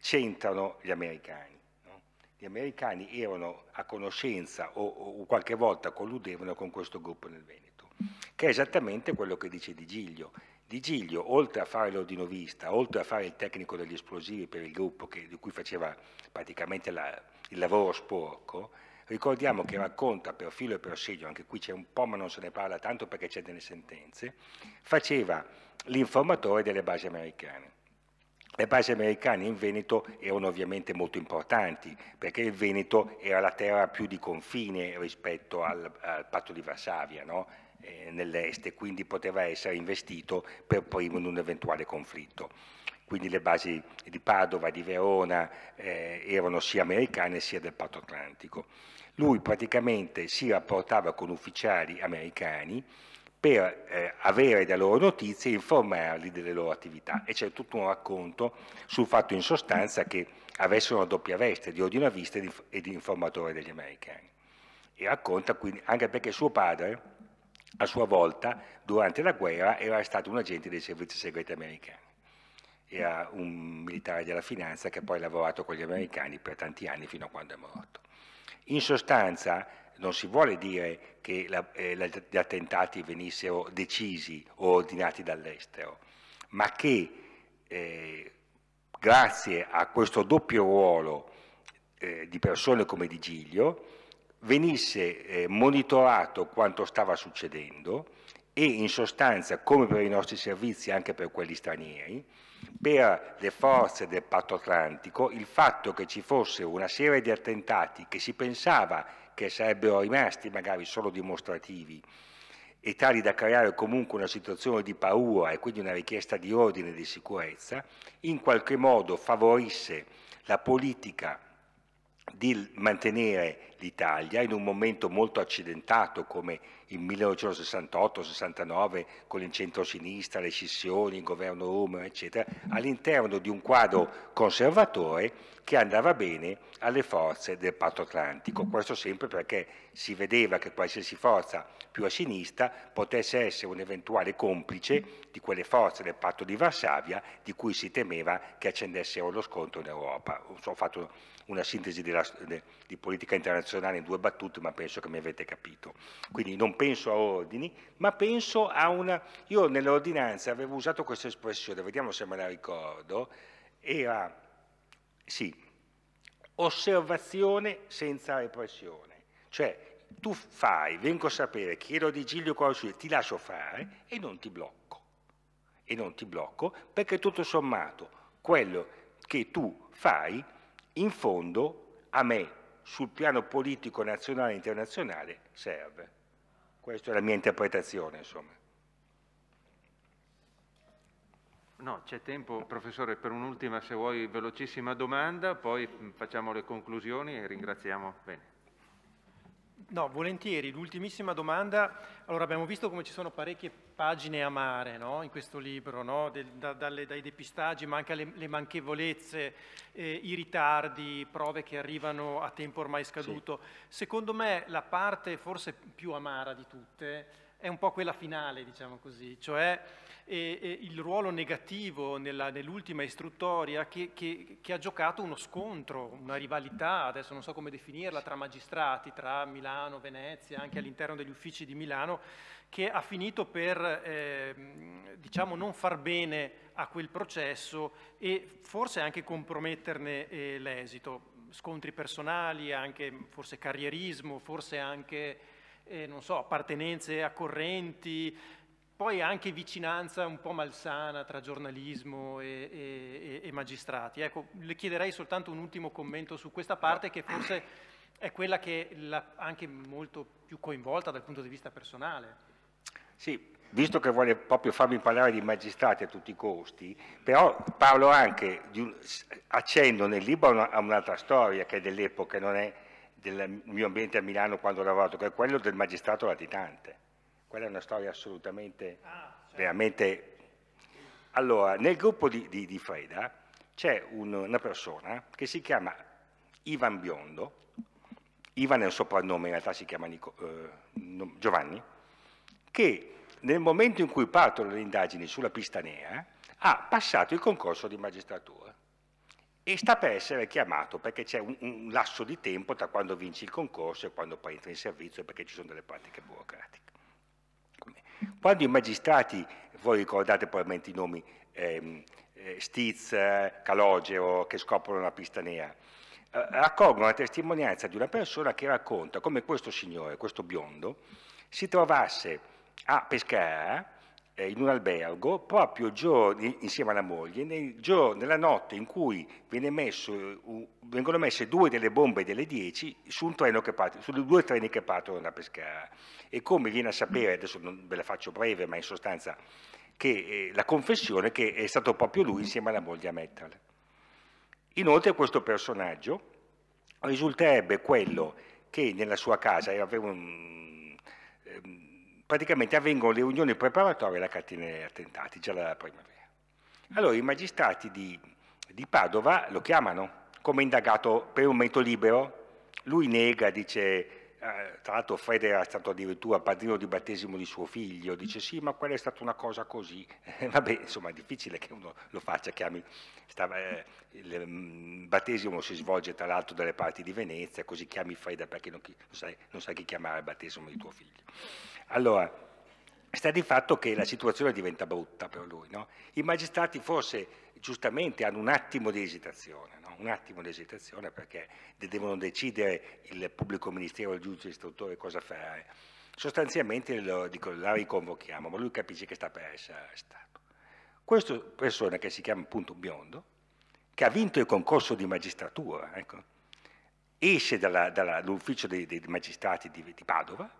c'entrano gli americani. No? Gli americani erano a conoscenza o, o qualche volta colludevano con questo gruppo nel Veneto, che è esattamente quello che dice Di Giglio di Giglio, oltre a fare l'ordinovista, oltre a fare il tecnico degli esplosivi per il gruppo che, di cui faceva praticamente la, il lavoro sporco, ricordiamo che racconta per filo e per segno, anche qui c'è un po' ma non se ne parla tanto perché c'è delle sentenze, faceva l'informatore delle basi americane. Le basi americane in Veneto erano ovviamente molto importanti perché il Veneto era la terra più di confine rispetto al, al patto di Varsavia, no? eh, nell'est e quindi poteva essere investito per primo in un eventuale conflitto. Quindi le basi di Padova, di Verona eh, erano sia americane sia del patto atlantico. Lui praticamente si rapportava con ufficiali americani per eh, avere da loro notizie e informarli delle loro attività. E c'è tutto un racconto sul fatto in sostanza che avessero una doppia veste di ordinavista e di informatore degli americani. E racconta quindi, anche perché suo padre, a sua volta, durante la guerra, era stato un agente dei servizi segreti americani. Era un militare della finanza che poi ha lavorato con gli americani per tanti anni fino a quando è morto. In sostanza, non si vuole dire che la, eh, gli attentati venissero decisi o ordinati dall'estero, ma che eh, grazie a questo doppio ruolo eh, di persone come Di Giglio, venisse eh, monitorato quanto stava succedendo e in sostanza, come per i nostri servizi, anche per quelli stranieri, per le forze del patto atlantico, il fatto che ci fosse una serie di attentati che si pensava che sarebbero rimasti magari solo dimostrativi e tali da creare comunque una situazione di paura e quindi una richiesta di ordine e di sicurezza, in qualche modo favorisse la politica di mantenere l'Italia in un momento molto accidentato come il 1968-69 con il centro-sinistra, le scissioni, il governo Roma, eccetera, all'interno di un quadro conservatore che andava bene alle forze del patto atlantico. Questo sempre perché si vedeva che qualsiasi forza più a sinistra potesse essere un eventuale complice di quelle forze del patto di Varsavia di cui si temeva che accendessero lo scontro in Europa. Ho fatto una sintesi della, di politica internazionale in due battute, ma penso che mi avete capito. Quindi non penso penso a ordini, ma penso a una... Io nell'ordinanza avevo usato questa espressione, vediamo se me la ricordo, era, sì, osservazione senza repressione. Cioè, tu fai, vengo a sapere, chiedo di Giglio cosa succede, ti lascio fare e non ti blocco. E non ti blocco perché tutto sommato quello che tu fai, in fondo, a me, sul piano politico nazionale e internazionale, serve. Questa è la mia interpretazione, insomma. No, c'è tempo, professore, per un'ultima, se vuoi, velocissima domanda, poi mm, facciamo le conclusioni e ringraziamo. Bene. No, volentieri. L'ultimissima domanda. Allora, abbiamo visto come ci sono parecchie pagine amare no? in questo libro, no? De, da, dalle, dai depistaggi, ma anche alle, le manchevolezze, eh, i ritardi, prove che arrivano a tempo ormai scaduto. Sì. Secondo me la parte forse più amara di tutte è un po' quella finale, diciamo così, cioè eh, eh, il ruolo negativo nell'ultima istruttoria che, che, che, ha giocato uno scontro, una rivalità, adesso non so come definirla, tra magistrati, tra Milano, Venezia, anche all'interno degli uffici di Milano, che ha finito per eh, diciamo, non far bene a quel processo e forse anche comprometterne eh, l'esito. Scontri personali, anche forse carrierismo, forse anche eh, non so, appartenenze a correnti, poi anche vicinanza un po' malsana tra giornalismo e, e, e, magistrati. Ecco, le chiederei soltanto un ultimo commento su questa parte che forse è quella che è anche molto più coinvolta dal punto di vista personale. Sì, visto che vuole proprio farmi parlare di magistrati a tutti i costi, però parlo anche, di un, accendo nel libro a un'altra storia che è dell'epoca, non è del mio ambiente a Milano quando ho lavorato, che è quello del magistrato latitante. Quella è una storia assolutamente, ah, certo. veramente... Allora, nel gruppo di, di, di Freda c'è un, una persona che si chiama Ivan Biondo, Ivan è un soprannome, in realtà si chiama Nico, eh, Giovanni, che nel momento in cui partono le indagini sulla pista nera ha passato il concorso di magistratura e sta per essere chiamato perché c'è un, un, lasso di tempo tra quando vinci il concorso e quando poi entri in servizio perché ci sono delle pratiche burocratiche. Quando i magistrati, voi ricordate probabilmente i nomi ehm, eh, Stiz, Calogero, che scoprono la pista nera, eh, raccolgono la testimonianza di una persona che racconta come questo signore, questo biondo, si trovasse a Pescara eh, in un albergo proprio giorni, insieme alla moglie nel giorno, nella notte in cui messo, uh, vengono messe due delle bombe delle 10 su, parte, su due treni che partono da Pescara e come viene a sapere, adesso non ve la faccio breve ma in sostanza che eh, la confessione che è stato proprio lui insieme alla moglie a metterle. Inoltre questo personaggio risulterebbe quello che nella sua casa aveva un, ehm, praticamente avvengono le unioni preparatorie alla catena degli attentati, già dalla primavera. Allora i magistrati di, di Padova lo chiamano come indagato per un mento libero, lui nega, dice eh, tra l'altro Fred era stato addirittura padrino di battesimo di suo figlio, dice sì ma quella è stata una cosa così, vabbè insomma è difficile che uno lo faccia, chiami, stava, eh, il mm, battesimo si svolge tra l'altro dalle parti di Venezia, così chiami Freda perché non, chi, non, sai, non sai chi chiamare il battesimo di tuo figlio. Allora, sta di fatto che la situazione diventa brutta per lui. No? I magistrati forse giustamente hanno un attimo di esitazione, no? un attimo di esitazione perché devono decidere il pubblico ministero il giudice istruttore cosa fare. Sostanzialmente lo, dico, la riconvochiamo, ma lui capisce che sta per essere arrestato. Questa persona che si chiama appunto Biondo, che ha vinto il concorso di magistratura, ecco, esce dall'ufficio dei, dei, magistrati di, di Padova,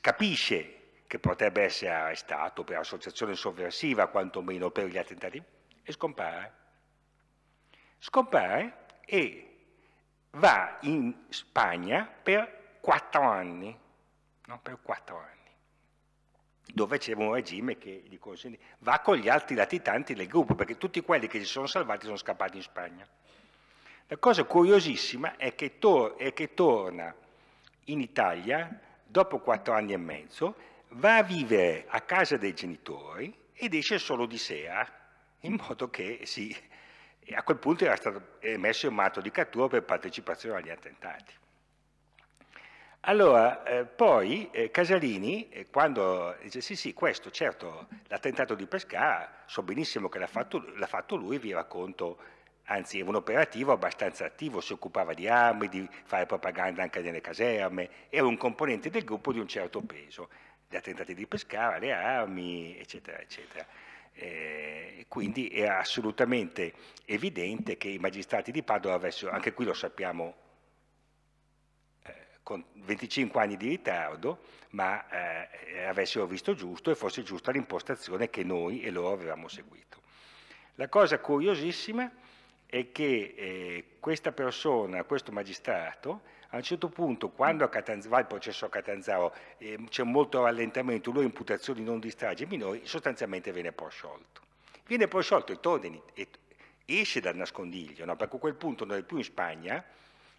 capisce che potrebbe essere arrestato per associazione sovversiva, quantomeno per gli attentati, e scompare. Scompare e va in Spagna per quattro anni, no? per quattro anni dove c'è un regime che gli consente, va con gli altri latitanti del gruppo, perché tutti quelli che si sono salvati sono scappati in Spagna. La cosa curiosissima è che, tor è che torna in Italia dopo quattro anni e mezzo, va a vivere a casa dei genitori ed esce solo di sera, in modo che si... a quel punto era stato emesso un matto di cattura per partecipazione agli attentati. Allora, eh, poi eh, Casalini, eh, quando dice sì sì, questo certo, l'attentato di Pescara, so benissimo che l'ha fatto, fatto, lui, vi racconto anzi era un operativo abbastanza attivo, si occupava di armi, di fare propaganda anche nelle caserme, era un componente del gruppo di un certo peso, gli attentati di Pescara, le armi, eccetera, eccetera. Eh, quindi era assolutamente evidente che i magistrati di Padova avessero, anche qui lo sappiamo eh, con 25 anni di ritardo, ma eh, avessero visto giusto e fosse giusta l'impostazione che noi e loro avevamo seguito. La cosa curiosissima è che eh, questa persona, questo magistrato, a un certo punto, quando va il processo a Catanzaro, eh, c'è molto rallentamento, lui ha imputazioni non distragge minori, sostanzialmente viene poi sciolto. Viene prosciolto e torna in, e esce dal nascondiglio, no? perché a quel punto non è più in Spagna,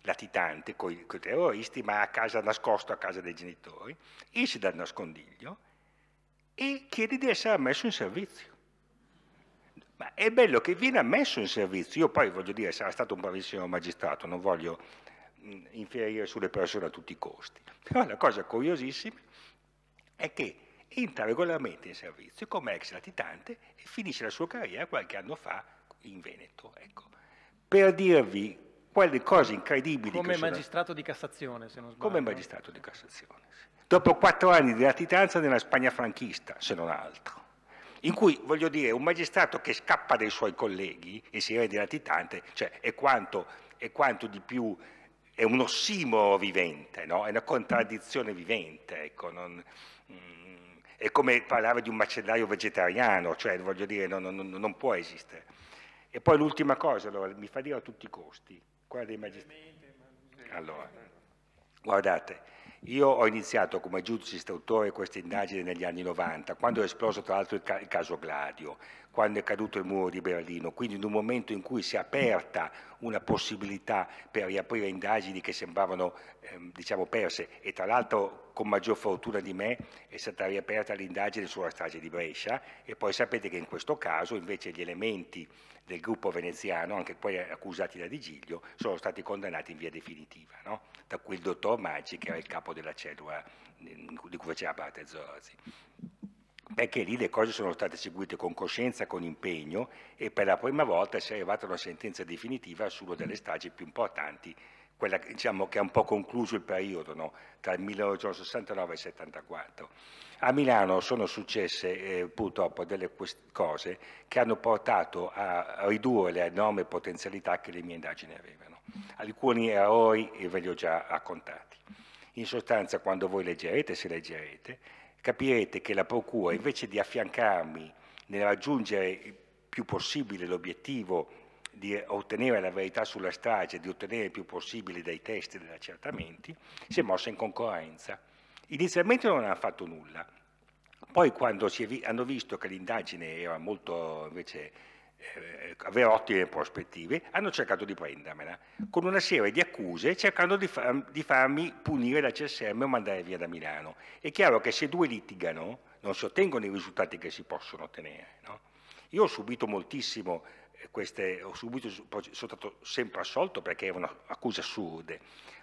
latitante con i terroristi, ma a casa nascosto, a casa dei genitori, esce dal nascondiglio e chiede di essere ammesso in servizio. Ma è bello che viene ammesso in servizio. Io poi voglio dire, sarà stato un bravissimo magistrato, non voglio mm, inferire sulle persone a tutti i costi. Però la cosa curiosissima è che entra regolarmente in servizio come ex latitante e finisce la sua carriera qualche anno fa in Veneto. Ecco. Per dirvi quelle cose incredibili. Come magistrato sono... di Cassazione, se non sbaglio. Come magistrato di Cassazione. Sì. Dopo quattro anni di latitanza nella Spagna franchista, se non altro in cui, voglio dire, un magistrato che scappa dai suoi colleghi e si rende latitante, cioè è quanto, è quanto di più, è un ossimoro vivente, no? è una contraddizione vivente, ecco, non, mm, è come parlare di un macellaio vegetariano, cioè voglio dire, non, non, non può esistere. E poi l'ultima cosa, allora, mi fa dire a tutti i costi, quella dei magistrati. Allora, guardate, io ho iniziato come giudice istruttore questa indagine negli anni 90, quando è esploso tra l'altro il caso Gladio quando è caduto il muro di Berlino, quindi in un momento in cui si è aperta una possibilità per riaprire indagini che sembravano ehm, diciamo perse e tra l'altro con maggior fortuna di me è stata riaperta l'indagine sulla strage di Brescia e poi sapete che in questo caso invece gli elementi del gruppo veneziano, anche quelli accusati da Digilio, sono stati condannati in via definitiva, no? da cui il dottor Maggi che era il capo della cellula di cui faceva parte Zorzi. Ecco. è che lì le cose sono state seguite con coscienza, con impegno e per la prima volta si è arrivata a una sentenza definitiva su una mm. delle stragi più importanti, quella diciamo, che ha un po' concluso il periodo no? tra il 1969 e il 1974. A Milano sono successe eh, purtroppo delle cose che hanno portato a ridurre le enormi potenzialità che le mie indagini avevano. Alcuni errori ve li ho già raccontati. In sostanza, quando voi leggerete, se leggerete, capirete che la Procura invece di affiancarmi nel raggiungere il più possibile l'obiettivo di ottenere la verità sulla strage, di ottenere il più possibile dai test e dagli accertamenti, si è mossa in concorrenza. Inizialmente non hanno fatto nulla, poi quando vi hanno visto che l'indagine era molto invece eh, avere ottime prospettive, hanno cercato di prendermela con una serie di accuse cercando di, far, di farmi punire da CSM o mandare via da Milano. È chiaro che se due litigano non si ottengono i risultati che si possono ottenere. No? Io ho subito moltissimo eh, queste, ho subito, sono stato sempre assolto perché erano accuse assurde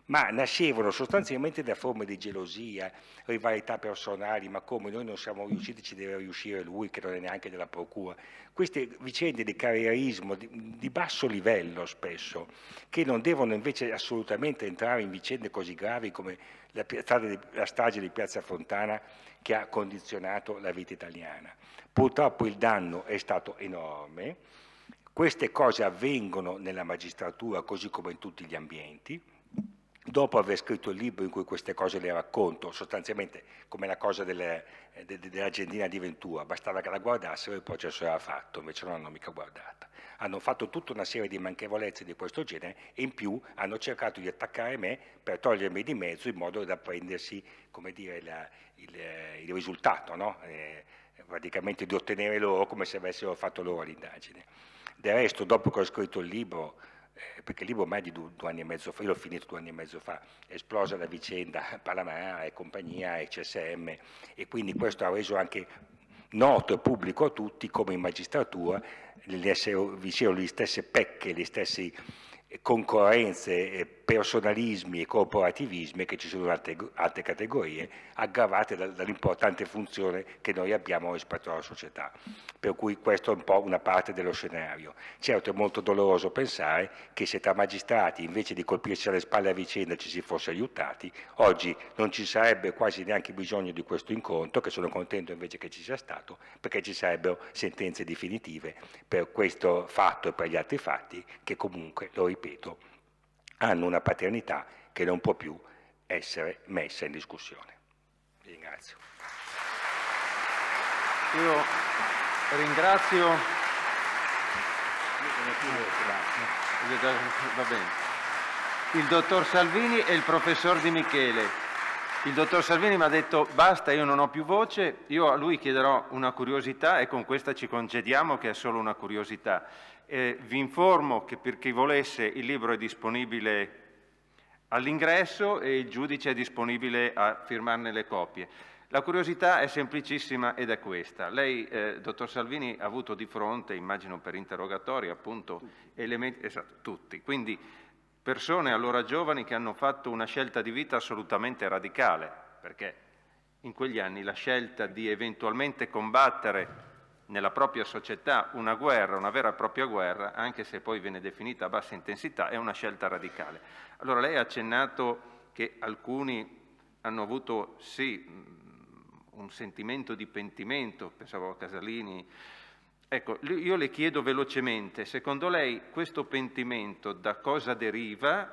ma nascevano sostanzialmente da forme di gelosia, rivalità personali, ma come noi non siamo riusciti ci deve riuscire lui che non è neanche della procura. Queste vicende di carrierismo di, di basso livello spesso, che non devono invece assolutamente entrare in vicende così gravi come la, la strage di Piazza Fontana che ha condizionato la vita italiana. Purtroppo il danno è stato enorme, queste cose avvengono nella magistratura così come in tutti gli ambienti, dopo aver scritto il libro in cui queste cose le racconto, sostanzialmente come la cosa delle, eh, de, de, dell'Argentina di Ventura, bastava che la guardassero e il processo era fatto, invece non l'hanno mica guardata. Hanno fatto tutta una serie di manchevolezze di questo genere e in più hanno cercato di attaccare me per togliermi di mezzo in modo da prendersi dire, la, il, eh, il, risultato, no? eh, praticamente di ottenere loro come se avessero fatto loro l'indagine. Del resto, dopo che ho scritto il libro, perché il libro ormai di due, due, anni e mezzo fa, io l'ho finito due anni e mezzo fa, è esplosa la vicenda Panama e compagnia e CSM e quindi questo ha reso anche noto e pubblico a tutti come in magistratura vi siano le stesse pecche, le stesse concorrenze eh, personalismi e corporativismi che ci sono altre, altre categorie, aggravate dall'importante funzione che noi abbiamo rispetto alla società. Per cui questo è un po' una parte dello scenario. Certo è molto doloroso pensare che se tra magistrati invece di colpirsi alle spalle a vicenda ci si fosse aiutati, oggi non ci sarebbe quasi neanche bisogno di questo incontro, che sono contento invece che ci sia stato, perché ci sarebbero sentenze definitive per questo fatto e per gli altri fatti che comunque, lo ripeto, hanno una paternità che non può più essere messa in discussione. Vi ringrazio. Io ringrazio... Il dottor Salvini e il professor Di Michele. Il dottor Salvini mi ha detto basta, io non ho più voce, io a lui chiederò una curiosità e con questa ci concediamo che è solo una curiosità. Eh, vi informo che per chi volesse il libro è disponibile all'ingresso e il giudice è disponibile a firmarne le copie. La curiosità è semplicissima ed è questa. Lei, eh, dottor Salvini, ha avuto di fronte, immagino per interrogatori, appunto, tutti. elementi... Esatto, tutti. Quindi persone allora giovani che hanno fatto una scelta di vita assolutamente radicale, perché in quegli anni la scelta di eventualmente combattere nella propria società una guerra, una vera e propria guerra, anche se poi viene definita a bassa intensità, è una scelta radicale. Allora lei ha accennato che alcuni hanno avuto sì mm, un sentimento di pentimento, pensavo a Casalini. Ecco, io le chiedo velocemente, secondo lei questo pentimento da cosa deriva?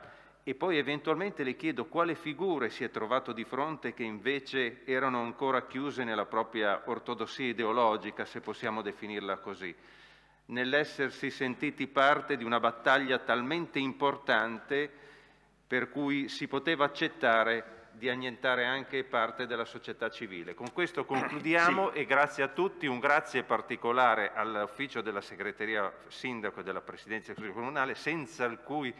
e poi eventualmente le chiedo quale figure si è trovato di fronte che invece erano ancora chiuse nella propria ortodossia ideologica, se possiamo definirla così, nell'essersi sentiti parte di una battaglia talmente importante per cui si poteva accettare di annientare anche parte della società civile. Con questo concludiamo sì. e grazie a tutti, un grazie particolare all'ufficio della segreteria sindaco e della presidenza comunale, senza il cui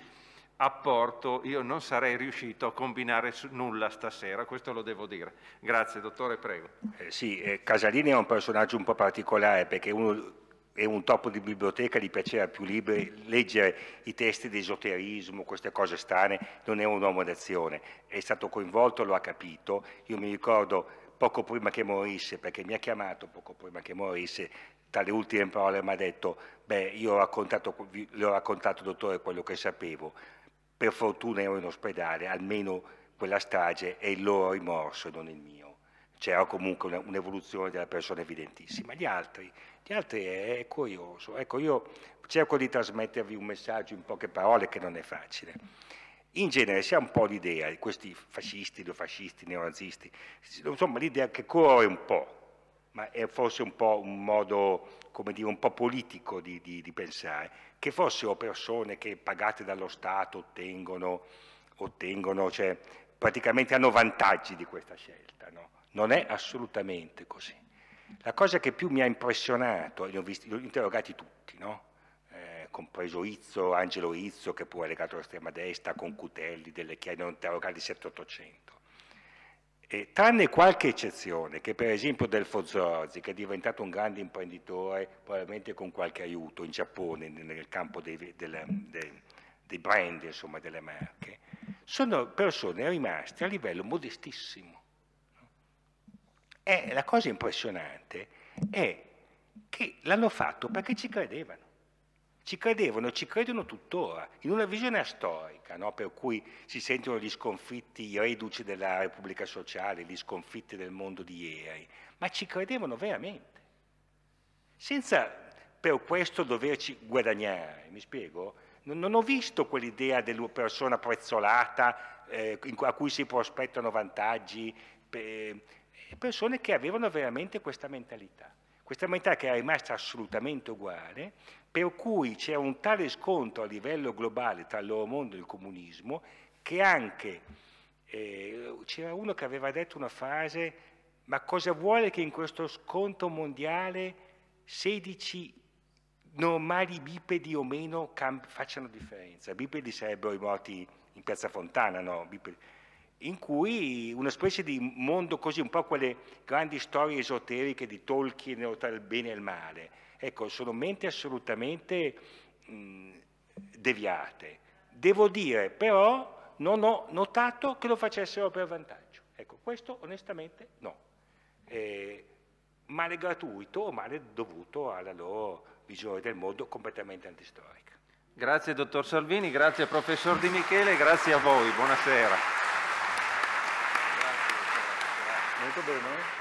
apporto io non sarei riuscito a combinare nulla stasera, questo lo devo dire. Grazie dottore, prego. Eh sì, eh, Casalini è un personaggio un po' particolare perché uno è un topo di biblioteca, gli piaceva più libri, leggere i testi di esoterismo, queste cose strane, non è un uomo d'azione, è stato coinvolto, lo ha capito, io mi ricordo poco prima che morisse, perché mi ha chiamato poco prima che morisse, tra le ultime parole mi ha detto, beh, io ho raccontato, le ho raccontato, dottore, quello che sapevo, per fortuna ero in ospedale, almeno quella strage è il loro rimorso e non il mio. C'era comunque un'evoluzione della persona evidentissima. Gli altri, gli altri è curioso. Ecco, io cerco di trasmettervi un messaggio in poche parole che non è facile. In genere si ha un po' l'idea, questi fascisti, neofascisti, neonazisti, insomma l'idea che corre un po', ma è forse un po' un modo, come dire, un po' politico di, di, di pensare che fossero persone che pagate dallo Stato ottengono, ottengono cioè, praticamente hanno vantaggi di questa scelta. No? Non è assolutamente così. La cosa che più mi ha impressionato, e li ho, visti, li ho interrogati tutti, no? eh, compreso Izzo, Angelo Izzo, che pure è legato all'estrema destra, con Cutelli, delle Chiari, ne ho interrogati 7-800. E, tranne qualche eccezione, che per esempio Delfo Zorzi, che è diventato un grande imprenditore, probabilmente con qualche aiuto in Giappone, nel campo dei, delle, dei, dei brand, insomma, delle marche, sono persone rimaste a livello modestissimo. E la cosa impressionante è che l'hanno fatto perché ci credevano ci credevano e ci credono tuttora, in una visione storica, no? per cui si sentono gli sconfitti, i reduci della Repubblica Sociale, gli sconfitti del mondo di ieri, ma ci credevano veramente, senza per questo doverci guadagnare, mi spiego? Non, ho visto quell'idea della persona prezzolata eh, a cui si prospettano vantaggi, per eh, persone che avevano veramente questa mentalità. Questa mentalità che è rimasta assolutamente uguale, per cui c'è un tale scontro a livello globale tra il loro mondo e il comunismo che anche eh, c'era uno che aveva detto una frase ma cosa vuole che in questo scontro mondiale 16 normali bipedi o meno facciano differenza? Bipedi sarebbero i morti in Piazza Fontana, no? Bipedi in cui una specie di mondo così, un po' quelle grandi storie esoteriche di Tolkien o tra il bene e il male, Ecco, sono menti assolutamente mh, deviate. Devo dire, però, non ho notato che lo facessero per vantaggio. Ecco, questo onestamente no. Eh, male gratuito o male dovuto alla loro visione del mondo completamente antistorica. Grazie dottor Salvini, grazie professor Di Michele, grazie a voi, buonasera. Grazie, grazie. Molto bene.